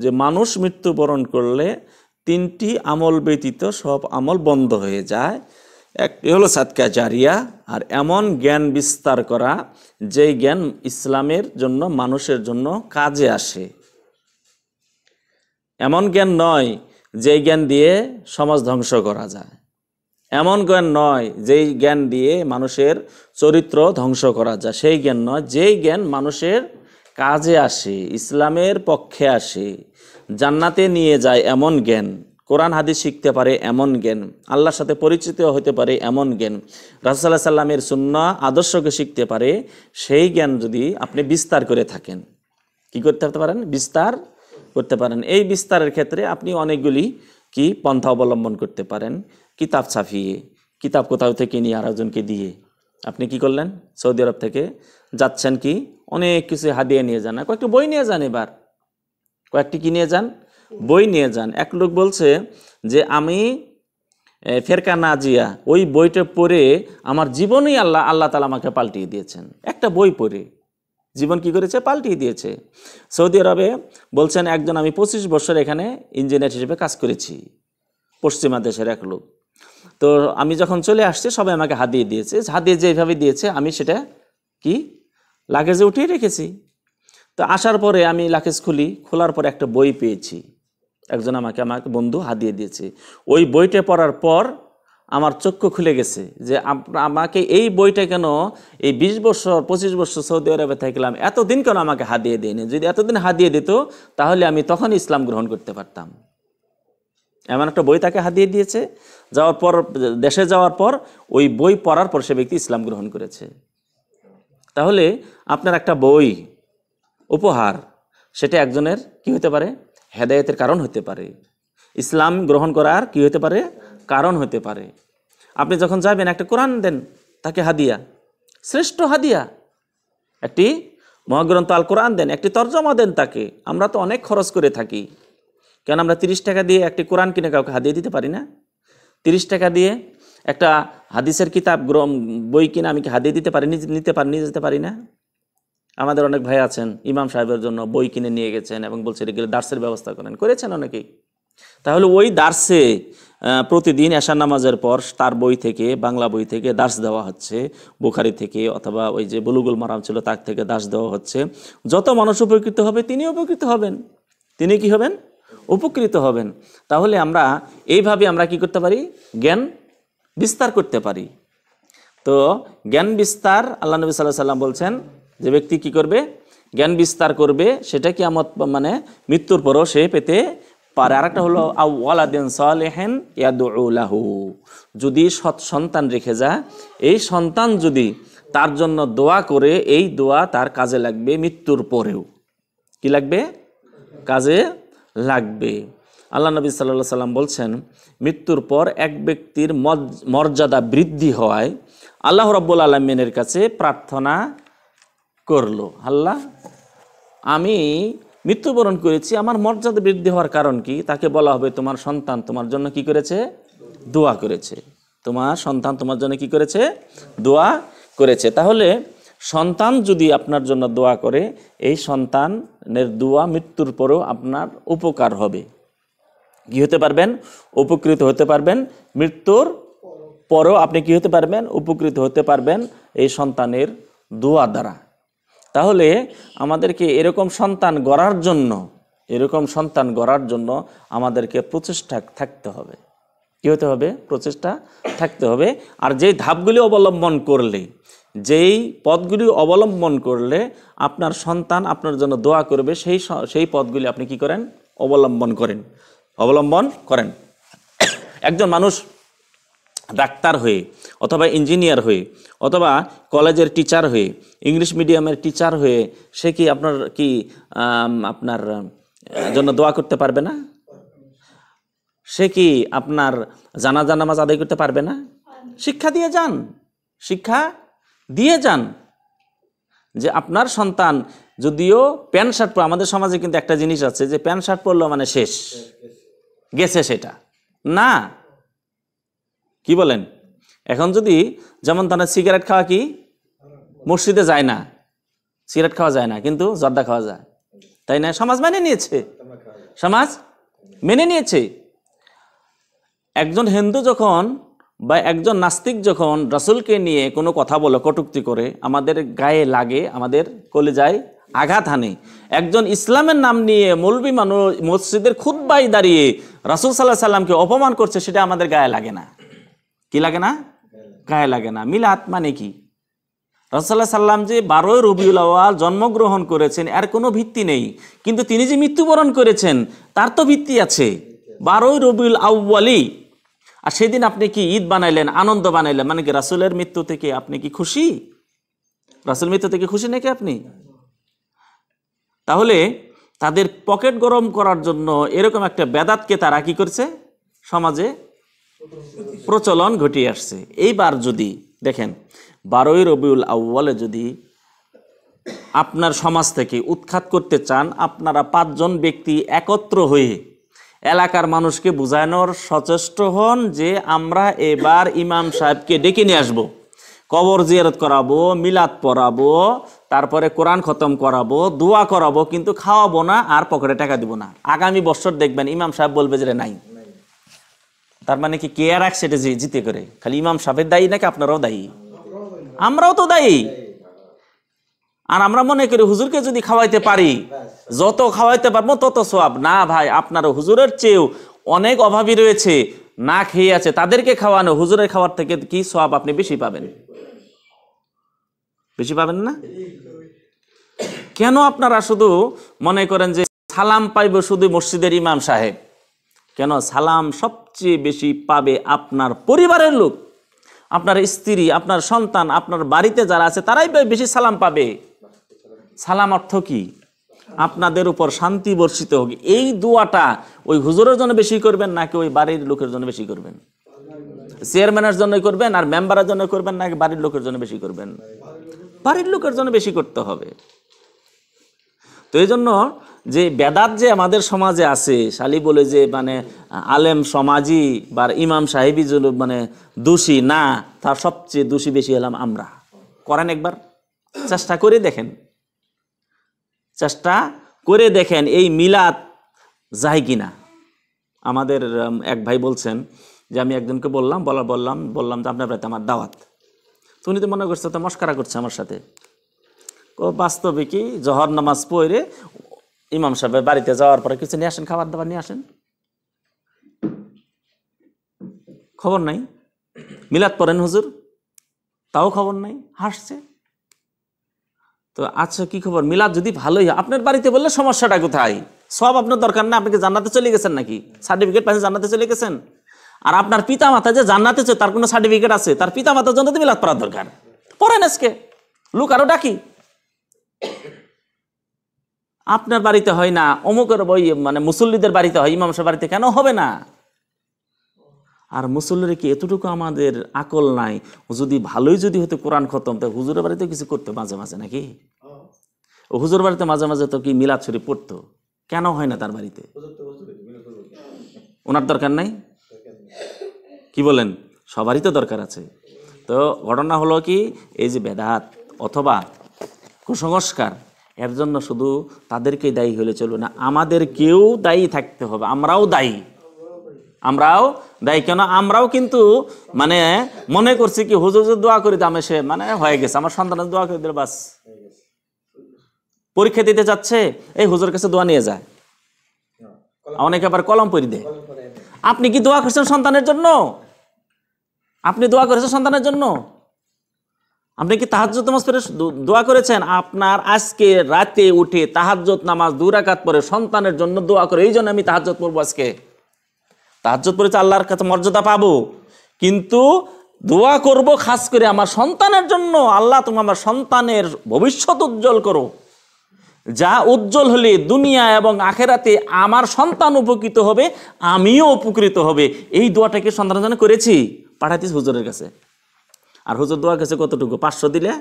যে মানুষ মৃত্যুবরণ করলে তিনটি আমল ব্যতীত সব আমল বন্ধ হয়ে যায় একটি হলো সাতকাচারিয়া জারিয়া আর এমন জ্ঞান বিস্তার করা যেই জ্ঞান ইসলামের জন্য মানুষের জন্য কাজে আসে এমন জ্ঞান নয় যেই জ্ঞান দিয়ে সমাজ ধ্বংস করা যায় এমন জ্ঞান নয় যেই জ্ঞান দিয়ে মানুষের চরিত্র ধ্বংস করা যায় সেই জ্ঞান নয় যেই জ্ঞান মানুষের কাজে আসে ইসলামের পক্ষে আসে জান্নাতে নিয়ে যায় এমন জ্ঞান কোরআন হাদিস শিখতে পারে এমন জ্ঞান আল্লাহর সাথে পরিচিত হতে পারে এমন জ্ঞান রাসুল্লাহ সাল্লামের শূন্য আদর্শকে শিখতে পারে সেই জ্ঞান যদি আপনি বিস্তার করে থাকেন কি করতে পারেন বিস্তার করতে পারেন এই বিস্তারের ক্ষেত্রে আপনি অনেকগুলি কি পন্থা অবলম্বন করতে পারেন কিতাব ছাপিয়ে কিতাব কোথাও থেকে নিয়ে আর একজনকে দিয়ে আপনি কি করলেন সৌদি আরব থেকে যাচ্ছেন কি অনেক কিছু হাদিয়ে নিয়ে যান কয়েকটি বই নিয়ে যান এবার কয়েকটি কি নিয়ে যান বই নিয়ে যান এক লোক বলছে যে আমি ফেরকা নাজিয়া ওই বইটা পড়ে আমার জীবনই আল্লাহ আল্লাহ তালা আমাকে পাল্টিয়ে দিয়েছেন একটা বই পড়ে জীবন কি করেছে পাল্টিয়ে দিয়েছে সৌদি আরবে বলছেন একজন আমি পঁচিশ বছর এখানে ইঞ্জিনিয়ার হিসেবে কাজ করেছি পশ্চিমা দেশের এক লোক তো আমি যখন চলে আসছি সবাই আমাকে হাতিয়ে দিয়েছে হাতিয়ে যেভাবে দিয়েছে আমি সেটা কি লাগেজে উঠিয়ে রেখেছি তো আসার পরে আমি লাগেজ খুলি খোলার পরে একটা বই পেয়েছি একজন আমাকে আমাকে বন্ধু হাতিয়ে দিয়েছে ওই বইটা পড়ার পর আমার চক্ষু খুলে গেছে যে আমাকে এই বইটা কেন এই ২০ বছর ২৫ বছর সৌদি আরবে থাকলাম এতদিন কেন আমাকে হাতিয়ে দেয়নি যদি এতদিন হাতিয়ে দিত তাহলে আমি তখন ইসলাম গ্রহণ করতে পারতাম এমন একটা বই তাকে হাতিয়ে দিয়েছে যাওয়ার পর দেশে যাওয়ার পর ওই বই পড়ার পর সে ব্যক্তি ইসলাম গ্রহণ করেছে তাহলে আপনার একটা বই উপহার সেটা একজনের কি হতে পারে হেদায়তের কারণ হতে পারে ইসলাম গ্রহণ করার কি হতে পারে কারণ হতে পারে আপনি যখন যাবেন একটা কোরআন দেন তাকে হাদিয়া শ্রেষ্ঠ হাদিয়া একটি মহাগ্রন্থ আল কোরআন দেন একটি তর্জমা দেন তাকে আমরা তো অনেক খরচ করে থাকি কেন আমরা তিরিশ টাকা দিয়ে একটি কোরআন কিনে কাউকে হাদিয়ে দিতে পারি না তিরিশ টাকা দিয়ে একটা হাদিসের কিতাব বই কিনে আমি কি হাদিয়ে দিতে পারি নিতে পারি নিয়ে যেতে পারি না আমাদের অনেক ভাই আছেন ইমাম সাহেবের জন্য বই কিনে নিয়ে গেছেন এবং বলছে গেলে দার্সের ব্যবস্থা করেন করেছেন অনেকেই তাহলে ওই দার্সে প্রতিদিন এশা নামাজের পর তার বই থেকে বাংলা বই থেকে দাস দেওয়া হচ্ছে বুখারি থেকে অথবা ওই যে বুলুগুল মারাম ছিল তার থেকে দাস দেওয়া হচ্ছে যত মানুষ উপকৃত হবে তিনি উপকৃত হবেন তিনি কি হবেন উপকৃত হবেন তাহলে আমরা এইভাবে আমরা কি করতে পারি জ্ঞান বিস্তার করতে পারি তো জ্ঞান বিস্তার আল্লাহ নবী সাল্লাহ সাল্লাম বলছেন যে ব্যক্তি কি করবে জ্ঞান বিস্তার করবে সেটা কি আমত মানে মৃত্যুর পরও সে পেতে পারে আর একটা হলো আউআলাদিন সালেহেন ইয়াদুলাহু যদি সৎ সন্তান রেখে যা এই সন্তান যদি তার জন্য দোয়া করে এই দোয়া তার কাজে লাগবে মৃত্যুর পরেও কি লাগবে কাজে লাগবে আল্লাহ নবী সাল্লা সাল্লাম বলছেন মৃত্যুর পর এক ব্যক্তির মর্যাদা বৃদ্ধি হওয়ায় আল্লাহ রব্বুল আলমিনের কাছে প্রার্থনা করলো আল্লাহ আমি মৃত্যুবরণ করেছি আমার মর্যাদা বৃদ্ধি হওয়ার কারণ কি তাকে বলা হবে তোমার সন্তান তোমার জন্য কি করেছে দোয়া করেছে তোমার সন্তান তোমার জন্য কি করেছে দোয়া করেছে তাহলে সন্তান যদি আপনার জন্য দোয়া করে এই সন্তানের দোয়া মৃত্যুর পরেও আপনার উপকার হবে কি হতে পারবেন উপকৃত হতে পারবেন মৃত্যুর পরেও আপনি কি হতে পারবেন উপকৃত হতে পারবেন এই সন্তানের দোয়া দ্বারা তাহলে আমাদেরকে এরকম সন্তান গড়ার জন্য এরকম সন্তান গড়ার জন্য আমাদেরকে প্রচেষ্টা থাকতে হবে কী হতে হবে প্রচেষ্টা থাকতে হবে আর যেই ধাপগুলি অবলম্বন করলে যেই পদগুলি অবলম্বন করলে আপনার সন্তান আপনার জন্য দোয়া করবে সেই সেই পদগুলি আপনি কি করেন অবলম্বন করেন অবলম্বন করেন একজন মানুষ ডাক্তার হয়ে অথবা ইঞ্জিনিয়ার হয়ে অথবা কলেজের টিচার হয়ে ইংলিশ মিডিয়ামের টিচার হয়ে সে কি আপনার কি আপনার জন্য দোয়া করতে পারবে না সে কি আপনার জানা জানা মাছ আদায় করতে পারবে না শিক্ষা দিয়ে যান শিক্ষা দিয়ে যান যে আপনার সন্তান যদিও প্যান্ট শার্ট পরে আমাদের সমাজে কিন্তু একটা জিনিস আছে যে প্যান্ট শার্ট পরলো মানে শেষ গেছে সেটা না কি বলেন এখন যদি যেমন তারা সিগারেট খাওয়া কি মসজিদে যায় না সিগারেট খাওয়া যায় না কিন্তু জর্দা খাওয়া যায় তাই না সমাজ মেনে নিয়েছে সমাজ মেনে নিয়েছে একজন হিন্দু যখন বা একজন নাস্তিক যখন রসুলকে নিয়ে কোনো কথা বলে কটুক্তি করে আমাদের গায়ে লাগে আমাদের কলে যায় আঘাত হানে একজন ইসলামের নাম নিয়ে মৌলবি মানুষ মসজিদের বাই দাঁড়িয়ে রাসুল সাল্লাহ সাল্লামকে অপমান করছে সেটা আমাদের গায়ে লাগে না কি লাগে না গায়ে লাগে না মিলাত মানে কি রসাল্লাহ সাল্লাম যে বারোই রবিউল আওয়াল জন্মগ্রহণ করেছেন এর কোনো ভিত্তি নেই কিন্তু তিনি যে মৃত্যুবরণ করেছেন তার তো ভিত্তি আছে বারোই রবিউল আউ্বালি আর সেদিন আপনি কি ঈদ বানাইলেন আনন্দ বানাইলেন মানে কি রাসুলের মৃত্যু থেকে আপনি কি খুশি রাসুল মৃত্যু থেকে খুশি নাকি আপনি তাহলে তাদের পকেট গরম করার জন্য এরকম একটা বেদাতকে তারা কি করছে সমাজে প্রচলন ঘটিয়ে আসছে এইবার যদি দেখেন বারোই রবিউল আউ্বালে যদি আপনার সমাজ থেকে উৎখাত করতে চান আপনারা পাঁচজন ব্যক্তি একত্র হয়ে এলাকার মানুষকে বুঝানোর সচেষ্ট হন যে আমরা এবার ইমাম সাহেবকে ডেকে নিয়ে আসবো কবর জিয়ারত করাবো মিলাদ পড়াবো তারপরে কোরআন খতম করাবো দোয়া করাবো কিন্তু খাওয়াবো না আর পকেটে টাকা দিব না আগামী বছর দেখবেন ইমাম সাহেব বলবে যে নাই তার মানে কি কে আর এক সেটা জিতে করে খালি ইমাম সাহেব দায়ী নাকি আপনারাও দায়ী আমরাও তো দায়ী আর আমরা মনে করি হুজুরকে যদি খাওয়াইতে পারি যত খাওয়াইতে পারবো তত সোয়াব না ভাই আপনার হুজুরের চেয়েও অনেক অভাবী রয়েছে না খেয়ে আছে তাদেরকে খাওয়ানো হুজুরের খাওয়ার থেকে কি সোয়াব আপনি বেশি পাবেন বেশি পাবেন না কেন আপনারা শুধু মনে করেন যে সালাম পাইব শুধু মসজিদের ইমাম সাহেব কেন সালাম সবচেয়ে বেশি পাবে আপনার পরিবারের লোক আপনার স্ত্রী আপনার সন্তান আপনার বাড়িতে যারা আছে তারাই বেশি সালাম পাবে সালাম অর্থ কি আপনাদের উপর শান্তি বর্ষিত হোক এই দোয়াটা ওই হুজুরের জন্য বেশি করবেন নাকি ওই বাড়ির লোকের জন্য বেশি করবেন চেয়ারম্যানের জন্য করবেন আর মেম্বারের জন্য করবেন নাকি বাড়ির লোকের জন্য বেশি করবেন বাড়ির লোকের জন্য বেশি করতে হবে তো এই জন্য যে বেদাত যে আমাদের সমাজে আছে শালি বলে যে মানে আলেম সমাজি বা ইমাম সাহেবি মানে দোষী না তার সবচেয়ে দোষী বেশি হলাম আমরা করেন একবার চেষ্টা করে দেখেন চেষ্টা করে দেখেন এই মিলাদ যায় না আমাদের এক ভাই বলছেন যে আমি একজনকে বললাম বলা বললাম বললাম যে আপনার বাড়িতে আমার দাওয়াত তুমি তো মনে করছো তো মস্কারা করছে আমার সাথে ও বাস্তবে কি জহর নামাজ পড়ে ইমাম সাহেবের বাড়িতে যাওয়ার পরে কিছু নিয়ে আসেন খাবার দাবার নিয়ে আসেন খবর নাই মিলাদ পড়েন হুজুর তাও খবর নাই হাসছে তো আচ্ছা কি খবর মিলাদ যদি ভালোই হয় আপনার বাড়িতে বললে সমস্যাটা কোথায় সব আপনার দরকার না আপনাকে জান্নাতে চলে গেছেন নাকি সার্টিফিকেট পাশে জান্নাতে চলে গেছেন আর আপনার পিতা মাতা যে জান্নাতে তার কোনো সার্টিফিকেট আছে তার পিতা মাতার জন্য তো মিলাদ পড়ার দরকার পড়েন আজকে লুক আরও ডাকি আপনার বাড়িতে হয় না অমুকের বই মানে মুসল্লিদের বাড়িতে হয় ইমাম সাহেব বাড়িতে কেন হবে না আর মুসল্লিরা কি এতটুকু আমাদের আকল নাই যদি ভালোই যদি হতো কোরআন খতম তাই হুজুরের বাড়িতে কিছু করতো মাঝে মাঝে নাকি হুজুর বাড়িতে মাঝে মাঝে তো কি মিলাদ শরীফ পড়তো কেন হয় না তার বাড়িতে ওনার দরকার নাই কি বলেন সবারই তো দরকার আছে তো ঘটনা হলো কি এই যে বেদাত অথবা কুসংস্কার এর জন্য শুধু তাদেরকে দায়ী হলে চলবে না আমাদেরকেও দায়ী থাকতে হবে আমরাও দায়ী আমরাও দায়ী কেন আমরাও কিন্তু মানে মনে করছি কি হুজুর দোয়া করে দামে সে মানে হয়ে গেছে আমার সন্তানের দোয়া করে দিলে বাস পরীক্ষা দিতে যাচ্ছে এই হুজুর কাছে দোয়া নিয়ে যায় অনেকে আবার কলম পরি দেয় আপনি কি দোয়া করছেন সন্তানের জন্য আপনি দোয়া করেছেন সন্তানের জন্য আপনি কি তাহাজ্জত নামাজ পড়ে দোয়া করেছেন আপনার আজকে রাতে উঠে তাহাজ্জত নামাজ দুরাকাত পরে সন্তানের জন্য দোয়া করে এই জন্য আমি তাহাজ্জত পড়বো আজকে তাহাজ্জত পড়েছে আল্লাহর কাছে মর্যাদা পাবো কিন্তু দোয়া করব খাস করে আমার সন্তানের জন্য আল্লাহ তুমি আমার সন্তানের ভবিষ্যৎ উজ্জ্বল করো যা উজ্জ্বল হলে দুনিয়া এবং আখেরাতে আমার সন্তান উপকৃত হবে আমিও উপকৃত হবে এই দোয়াটাকে সন্তানের জন্য করেছি পাঠাতিস হুজুরের কাছে আর হুজুর দোয়া গেছে কতটুকু পাঁচশো দিলে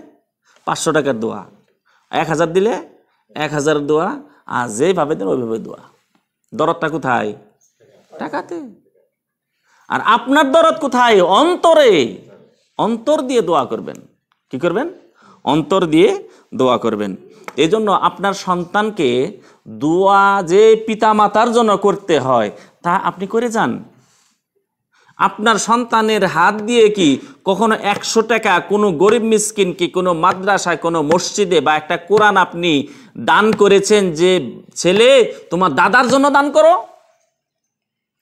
পাঁচশো টাকার দোয়া এক হাজার দিলে এক হাজার দোয়া আর যেভাবে দেন ওইভাবে দোয়া দরদটা কোথায় টাকাতে আর আপনার দরদ কোথায় অন্তরে অন্তর দিয়ে দোয়া করবেন কি করবেন অন্তর দিয়ে দোয়া করবেন এই জন্য আপনার সন্তানকে দোয়া যে পিতা মাতার জন্য করতে হয় তা আপনি করে যান আপনার সন্তানের হাত দিয়ে কি কখনো একশো টাকা কোনো গরিব মিসকিন কি কোনো মাদ্রাসায় কোনো মসজিদে বা একটা কোরআন আপনি দান করেছেন যে ছেলে তোমার দাদার জন্য দান করো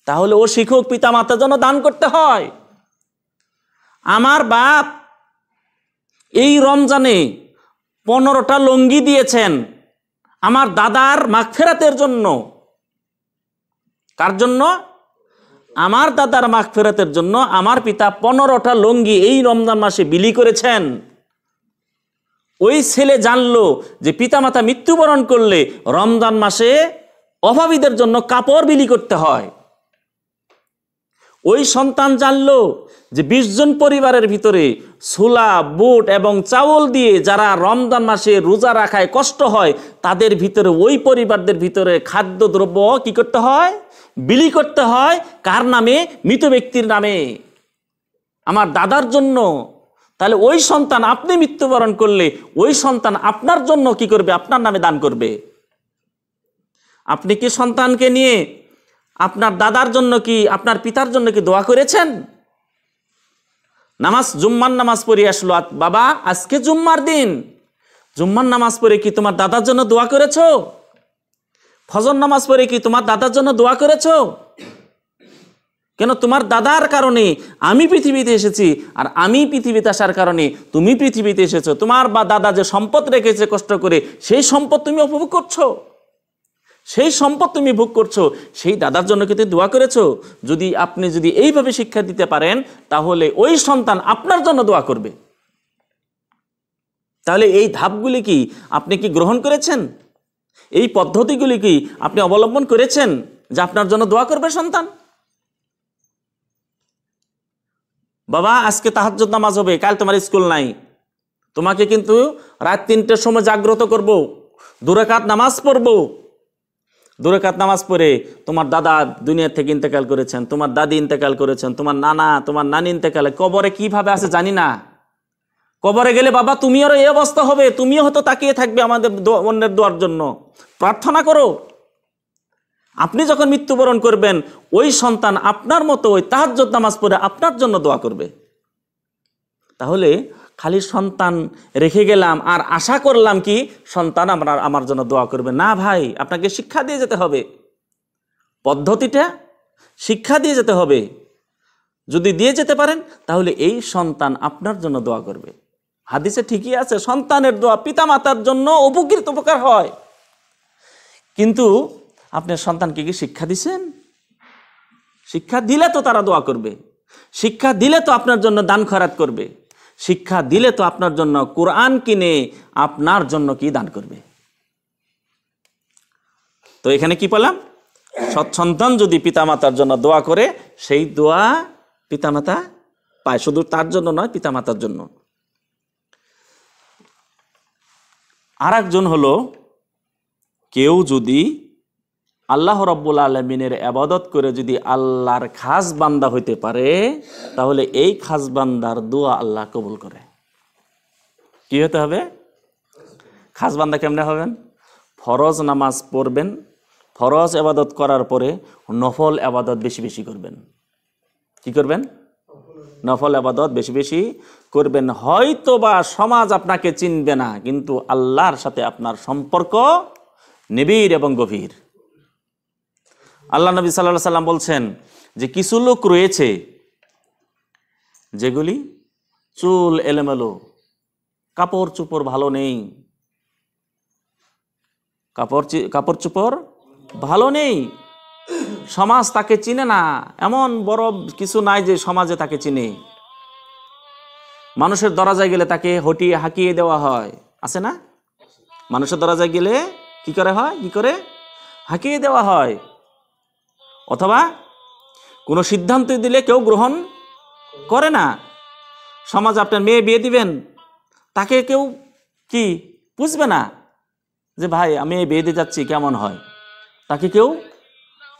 তাহলে ও শিক্ষক পিতা মাতার জন্য দান করতে হয় আমার বাপ এই রমজানে পনেরোটা লঙ্গি দিয়েছেন আমার দাদার মাগফেরাতের জন্য কার জন্য আমার দাদার মাখ ফেরাতের জন্য আমার পিতা পনেরোটা লঙ্গি এই রমজান মাসে বিলি করেছেন ওই ছেলে জানলো যে পিতামাতা মৃত্যুবরণ করলে রমজান মাসে অভাবীদের জন্য কাপড় বিলি করতে হয় ওই সন্তান জানলো যে বিশ জন পরিবারের ভিতরে ছোলা বুট এবং চাউল দিয়ে যারা রমজান মাসে রোজা রাখায় কষ্ট হয় তাদের ভিতরে ওই পরিবারদের ভিতরে খাদ্যদ্রব্য কি করতে হয় বিলি করতে হয় কার নামে মৃত ব্যক্তির নামে আমার দাদার জন্য তাহলে ওই সন্তান আপনি মৃত্যুবরণ করলে ওই সন্তান আপনার জন্য কি করবে আপনার নামে দান করবে আপনি কি সন্তানকে নিয়ে আপনার দাদার জন্য কি আপনার পিতার জন্য কি দোয়া করেছেন নামাজ জুম্মার নামাজ পড়ে আসলো বাবা আজকে জুম্মার দিন জুম্মার নামাজ পড়ে কি তোমার দাদার জন্য দোয়া করেছো ফজর নামাজ পড়ে কি তোমার দাদার জন্য দোয়া করেছ কেন তোমার দাদার কারণে আমি পৃথিবীতে এসেছি আর আমি পৃথিবীতে আসার কারণে তুমি পৃথিবীতে এসেছো তোমার বা দাদা যে সম্পদ রেখেছে কষ্ট করে সেই সম্পদ তুমি উপভোগ করছো সেই সম্পদ তুমি ভোগ করছো সেই দাদার জন্য কিন্তু দোয়া করেছো যদি আপনি যদি এইভাবে শিক্ষা দিতে পারেন তাহলে ওই সন্তান আপনার জন্য দোয়া করবে তাহলে এই ধাপগুলি কি আপনি কি গ্রহণ করেছেন এই পদ্ধতিগুলি কি আপনি অবলম্বন করেছেন যে আপনার জন্য দোয়া করবে সন্তান বাবা আজকে তাহাজ নামাজ হবে কাল তোমার স্কুল নাই তোমাকে কিন্তু রাত তিনটের সময় জাগ্রত করব। দুরাকাত নামাজ পড়ব দুরাকাত নামাজ পড়ে তোমার দাদা দুনিয়া থেকে ইন্তেকাল করেছেন তোমার দাদি ইন্তেকাল করেছেন তোমার নানা তোমার নানি ইন্তেকালে কবরে কিভাবে আছে জানি না কবরে গেলে বাবা তুমিও এই অবস্থা হবে তুমিও হয়তো তাকিয়ে থাকবে আমাদের অন্যের দোয়ার জন্য প্রার্থনা করো আপনি যখন মৃত্যুবরণ করবেন ওই সন্তান আপনার মতো ওই তাহাজ্জত নামাজ পড়ে আপনার জন্য দোয়া করবে তাহলে খালি সন্তান রেখে গেলাম আর আশা করলাম কি সন্তান আমরা আমার জন্য দোয়া করবে না ভাই আপনাকে শিক্ষা দিয়ে যেতে হবে পদ্ধতিটা শিক্ষা দিয়ে যেতে হবে যদি দিয়ে যেতে পারেন তাহলে এই সন্তান আপনার জন্য দোয়া করবে হাদিসে ঠিকই আছে সন্তানের দোয়া পিতা মাতার জন্য উপকৃত উপকার হয় কিন্তু আপনার সন্তানকে কি শিক্ষা দিছেন শিক্ষা দিলে তো তারা দোয়া করবে শিক্ষা দিলে তো আপনার জন্য দান খরাত করবে শিক্ষা দিলে তো আপনার জন্য কোরআন কিনে আপনার জন্য কি দান করবে তো এখানে কি পেলাম সৎসন্তান যদি পিতামাতার জন্য দোয়া করে সেই দোয়া পিতামাতা পায় শুধু তার জন্য নয় পিতামাতার জন্য আর একজন হল কেউ যদি আল্লাহ রব্বুল আলমিনের আবাদত করে যদি আল্লাহর খাস বান্দা হইতে পারে তাহলে এই খাস বান্দার দোয়া আল্লাহ কবুল করে কি হতে হবে খাস বান্দা কেমনে হবেন ফরজ নামাজ পড়বেন ফরজ আবাদত করার পরে নফল আবাদত বেশি বেশি করবেন কি করবেন নফল আবাদত বেশি বেশি করবেন হয়তো বা সমাজ আপনাকে চিনবে না কিন্তু আল্লাহর সাথে আপনার সম্পর্ক নিবিড় এবং গভীর আল্লাহ নবী সাল্লাহ সাল্লাম বলছেন যে কিছু লোক রয়েছে যেগুলি চুল এলোমেলো কাপড় চুপড় ভালো নেই কাপড় কাপড় চুপড় ভালো নেই সমাজ তাকে চিনে না এমন বড় কিছু নাই যে সমাজে তাকে চিনে মানুষের দরাজায় গেলে তাকে হটিয়ে হাঁকিয়ে দেওয়া হয় আছে না মানুষের দরাজায় গেলে কি করে হয় কি করে হাঁকিয়ে দেওয়া হয় অথবা কোনো সিদ্ধান্ত দিলে কেউ গ্রহণ করে না সমাজ আপনার মেয়ে বিয়ে দিবেন তাকে কেউ কি বুঝবে না যে ভাই আমি বিয়ে দিয়ে যাচ্ছি কেমন হয় তাকে কেউ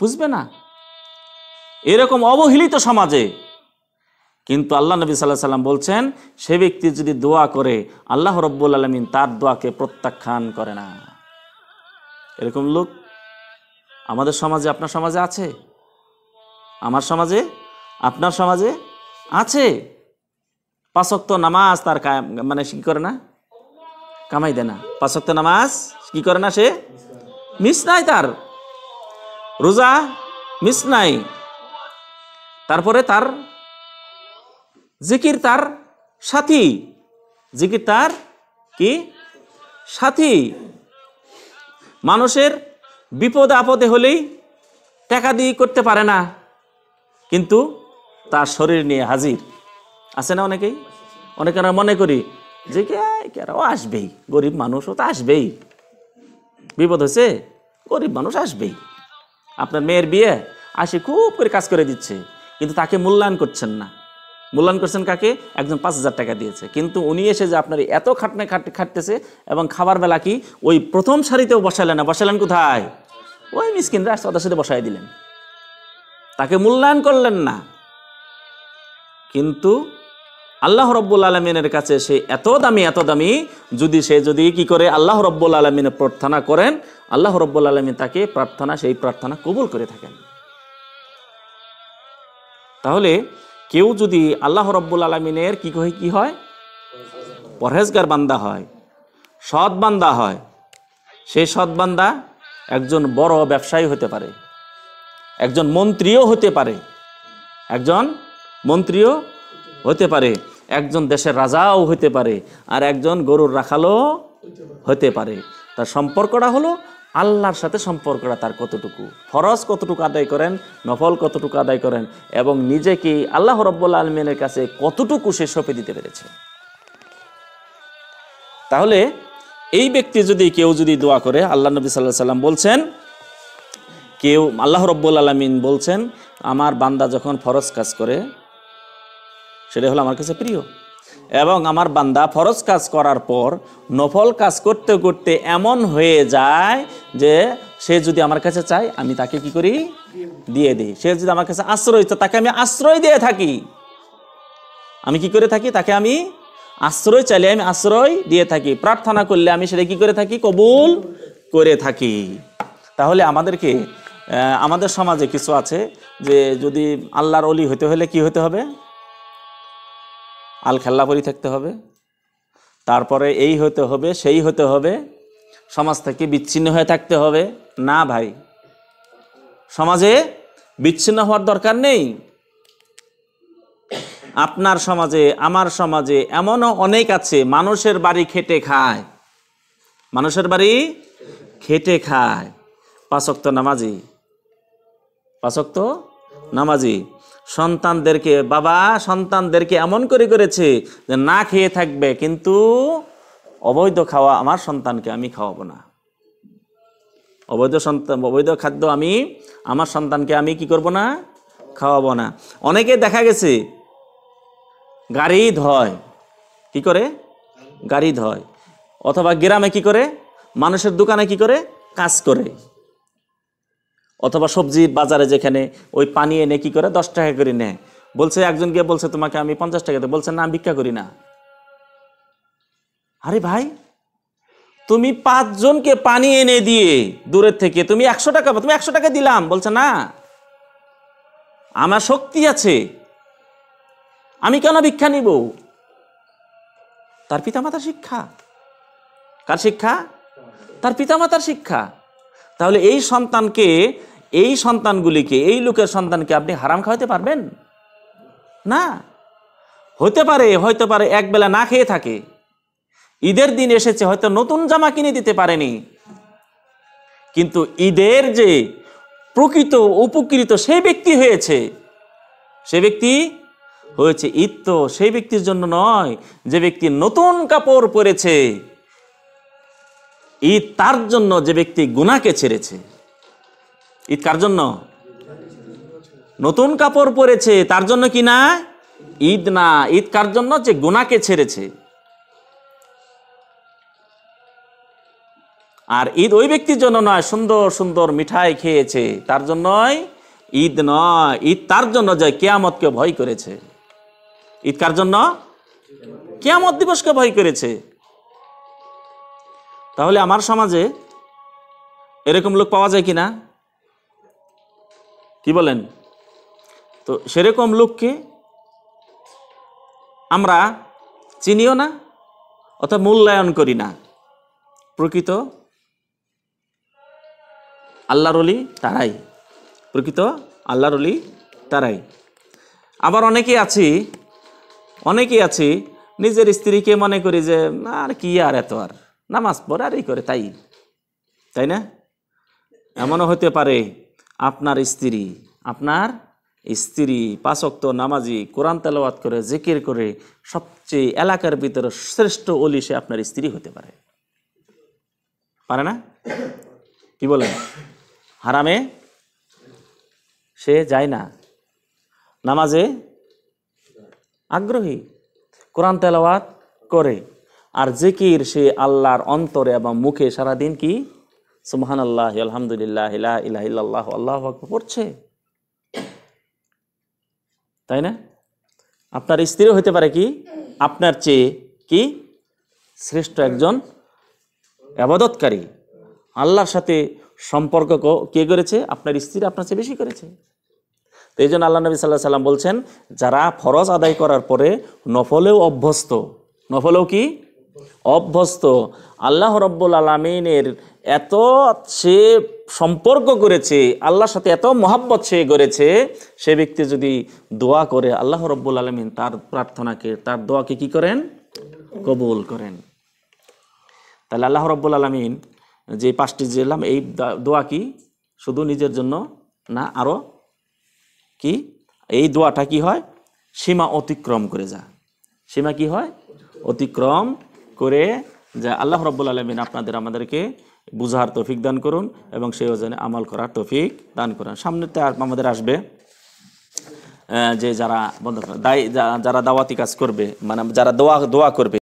বুঝবে না এরকম অবহেলিত সমাজে কিন্তু আল্লাহ নবী সাল্লাহ সাল্লাম বলছেন সে ব্যক্তি যদি দোয়া করে আল্লাহ রব্বুল আলমিন তার দোয়াকে প্রত্যাখ্যান করে না এরকম লোক আমাদের সমাজে আপনার সমাজে আছে আমার সমাজে আপনার সমাজে আছে পাঁচক্ত নামাজ তার মানে কি করে না কামাই দেয় না পাঁচক্ত নামাজ কি করে না সে মিস নাই তার রোজা মিস নাই তারপরে তার জিকির তার সাথী জিকির তার কি সাথী মানুষের বিপদ আপদে হলেই টাকা দিয়ে করতে পারে না কিন্তু তার শরীর নিয়ে হাজির আছে না অনেকেই অনেকে আমরা মনে করি যে ও আসবেই গরিব মানুষ ও তো আসবেই বিপদ হয়েছে গরিব মানুষ আসবেই আপনার মেয়ের বিয়ে আসে খুব করে কাজ করে দিচ্ছে কিন্তু তাকে মূল্যায়ন করছেন না মূল্যায়ন করছেন কাকে একজন পাঁচ হাজার টাকা দিয়েছে কিন্তু উনি এসে যে আপনার এত খাটনে খাটতে খাটতেছে এবং খাবার বেলা কি ওই প্রথম সারিতেও বসালেন না বসালেন কোথায় ওই মিসকিনরা আসছে ওদের সাথে বসাই দিলেন তাকে মূল্যায়ন করলেন না কিন্তু আল্লাহ রব্বুল আলমিনের কাছে সে এত দামি এত দামি যদি সে যদি কি করে আল্লাহ রব্বুল আলমিনে প্রার্থনা করেন আল্লাহ রব্বুল আলমী তাকে প্রার্থনা সেই প্রার্থনা কবুল করে থাকেন তাহলে কেউ যদি আল্লাহ রব্বুল আলমিনের কী কহে কী হয় পরহেজগার বান্দা হয় সৎ বান্দা হয় সেই সৎ বান্দা একজন বড় ব্যবসায়ী হতে পারে একজন মন্ত্রীও হতে পারে একজন মন্ত্রীও হতে পারে একজন দেশের রাজাও হতে পারে আর একজন গরুর রাখালও হতে পারে তার সম্পর্কটা হলো আল্লাহর সাথে সম্পর্কটা তার কতটুকু ফরজ কতটুকু আদায় করেন নফল কতটুকু আদায় করেন এবং নিজেকে আল্লাহ রব্বুল আলমিনের কাছে কতটুকু সে সঁপে দিতে পেরেছে তাহলে এই ব্যক্তি যদি কেউ যদি দোয়া করে আল্লাহ নবী সাল্লাহ সাল্লাম বলছেন কেউ আল্লাহ রব্বুল আলমিন বলছেন আমার বান্দা যখন ফরজ কাজ করে সেটা হলো আমার কাছে প্রিয় এবং আমার বান্দা ফরজ কাজ করার পর নফল কাজ করতে করতে এমন হয়ে যায় যে সে যদি আমার কাছে চায় আমি তাকে কি করি দিয়ে দিই সে যদি আমার কাছে আশ্রয় তো তাকে আমি আশ্রয় দিয়ে থাকি আমি কি করে থাকি তাকে আমি আশ্রয় চাইলে আমি আশ্রয় দিয়ে থাকি প্রার্থনা করলে আমি সেটা কি করে থাকি কবুল করে থাকি তাহলে আমাদেরকে আমাদের সমাজে কিছু আছে যে যদি আল্লাহর অলি হতে হলে কি হতে হবে আল খেল্লা পরি থাকতে হবে তারপরে এই হতে হবে সেই হতে হবে সমাজ থেকে বিচ্ছিন্ন হয়ে থাকতে হবে না ভাই সমাজে বিচ্ছিন্ন হওয়ার দরকার নেই আপনার সমাজে আমার সমাজে এমনও অনেক আছে মানুষের বাড়ি খেটে খায় মানুষের বাড়ি খেটে খায় পাঁচক্ত নামাজি পাঁচক্ত নামাজি সন্তানদেরকে বাবা সন্তানদেরকে এমন করে করেছে যে না খেয়ে থাকবে কিন্তু অবৈধ খাওয়া আমার সন্তানকে আমি খাওয়াবো না অবৈধ সন্তান অবৈধ খাদ্য আমি আমার সন্তানকে আমি কি করব না খাওয়াবো না অনেকে দেখা গেছে গাড়ি ধয় কি করে গাড়ি ধয় অথবা গ্রামে কি করে মানুষের দোকানে কি করে কাজ করে অথবা সবজি বাজারে যেখানে ওই পানি এনে কি করে দশ টাকা করে নেয় বলছে একজন গিয়ে বলছে তোমাকে আমি পঞ্চাশ টাকাতে বলছে না আমি ভিক্ষা করি না আরে ভাই তুমি পাঁচজনকে পানি এনে দিয়ে দূরের থেকে তুমি একশো টাকা তুমি একশো টাকা দিলাম বলছে না আমার শক্তি আছে আমি কেন ভিক্ষা নিব তার পিতামাতার শিক্ষা কার শিক্ষা তার পিতামাতার শিক্ষা তাহলে এই সন্তানকে এই সন্তানগুলিকে এই লোকের সন্তানকে আপনি হারাম খাওয়াতে পারবেন না হতে পারে হয়তো পারে একবেলা না খেয়ে থাকে ঈদের দিন এসেছে হয়তো নতুন জামা কিনে দিতে পারেনি কিন্তু ঈদের যে প্রকৃত উপকৃত সেই ব্যক্তি হয়েছে সে ব্যক্তি হয়েছে ঈদ তো সেই ব্যক্তির জন্য নয় যে ব্যক্তি নতুন কাপড় পরেছে ঈদ তার জন্য যে ব্যক্তি গুণাকে ছেড়েছে ঈদ কার জন্য নতুন কাপড় পরেছে তার জন্য কি না ঈদ না ঈদ কার জন্য যে গোনাকে ছেড়েছে আর ঈদ ওই ব্যক্তির জন্য নয় সুন্দর সুন্দর মিঠাই খেয়েছে তার জন্যই ঈদ নয় ঈদ তার জন্য যে কেয়ামতকে ভয় করেছে ঈদ কার জন্য কেয়ামত দিবসকে ভয় করেছে তাহলে আমার সমাজে এরকম লোক পাওয়া যায় কি না কি বলেন তো সেরকম লোককে আমরা চিনিও না অথবা মূল্যায়ন করি না প্রকৃত আল্লাহর অলি তারাই প্রকৃত আল্লাহর অলি তারাই আবার অনেকে আছি অনেকে আছি নিজের স্ত্রীকে মনে করি যে আর কি আর এত আর নামাজ পড়ে আর এই করে তাই তাই না এমনও হতে পারে আপনার স্ত্রী আপনার স্ত্রী পাঁচক্ত নামাজি কোরআন তেলাওয়াত করে জিকির করে সবচেয়ে এলাকার ভিতরে শ্রেষ্ঠ অলি সে আপনার স্ত্রী হতে পারে পারে না কি বলেন হারামে সে যায় না নামাজে আগ্রহী কোরআন তেলাওয়াত করে আর জিকির সে আল্লাহর অন্তরে এবং মুখে সারাদিন কি সুমহান আল্লাহ আলহামদুলিল্লাহ ইলাহ ইলাহ ইল্লাহ আল্লাহ পড়ছে তাই না আপনার স্ত্রী হতে পারে কি আপনার চেয়ে কি শ্রেষ্ঠ একজন আবাদতকারী আল্লাহর সাথে সম্পর্ক কে করেছে আপনার স্ত্রী আপনার চেয়ে বেশি করেছে তো এই জন্য আল্লাহ নবী সাল্লাহ সাল্লাম বলছেন যারা ফরজ আদায় করার পরে নফলেও অভ্যস্ত নফলেও কি অভ্যস্ত আল্লাহ রব্বুল আলমিনের এত সে সম্পর্ক করেছে আল্লাহর সাথে এত মহাব্বত সে করেছে সে ব্যক্তি যদি দোয়া করে আল্লাহ রব্বুল আলমিন তার প্রার্থনাকে তার দোয়াকে কি করেন কবুল করেন তাহলে আল্লাহ রব্বুল আলমিন যে পাঁচটি জেলাম এই দোয়া কি শুধু নিজের জন্য না আরও কি এই দোয়াটা কি হয় সীমা অতিক্রম করে যা সীমা কি হয় অতিক্রম করে যা আল্লাহ রব্বুল আলমিন আপনাদের আমাদেরকে বুঝার তৌফিক দান করুন এবং সেই ওজনে আমল করার তৌফিক দান করুন সামনে তো আর আমাদের আসবে যে যারা বন্ধ যারা দাওয়াতি কাজ করবে মানে যারা দোয়া দোয়া করবে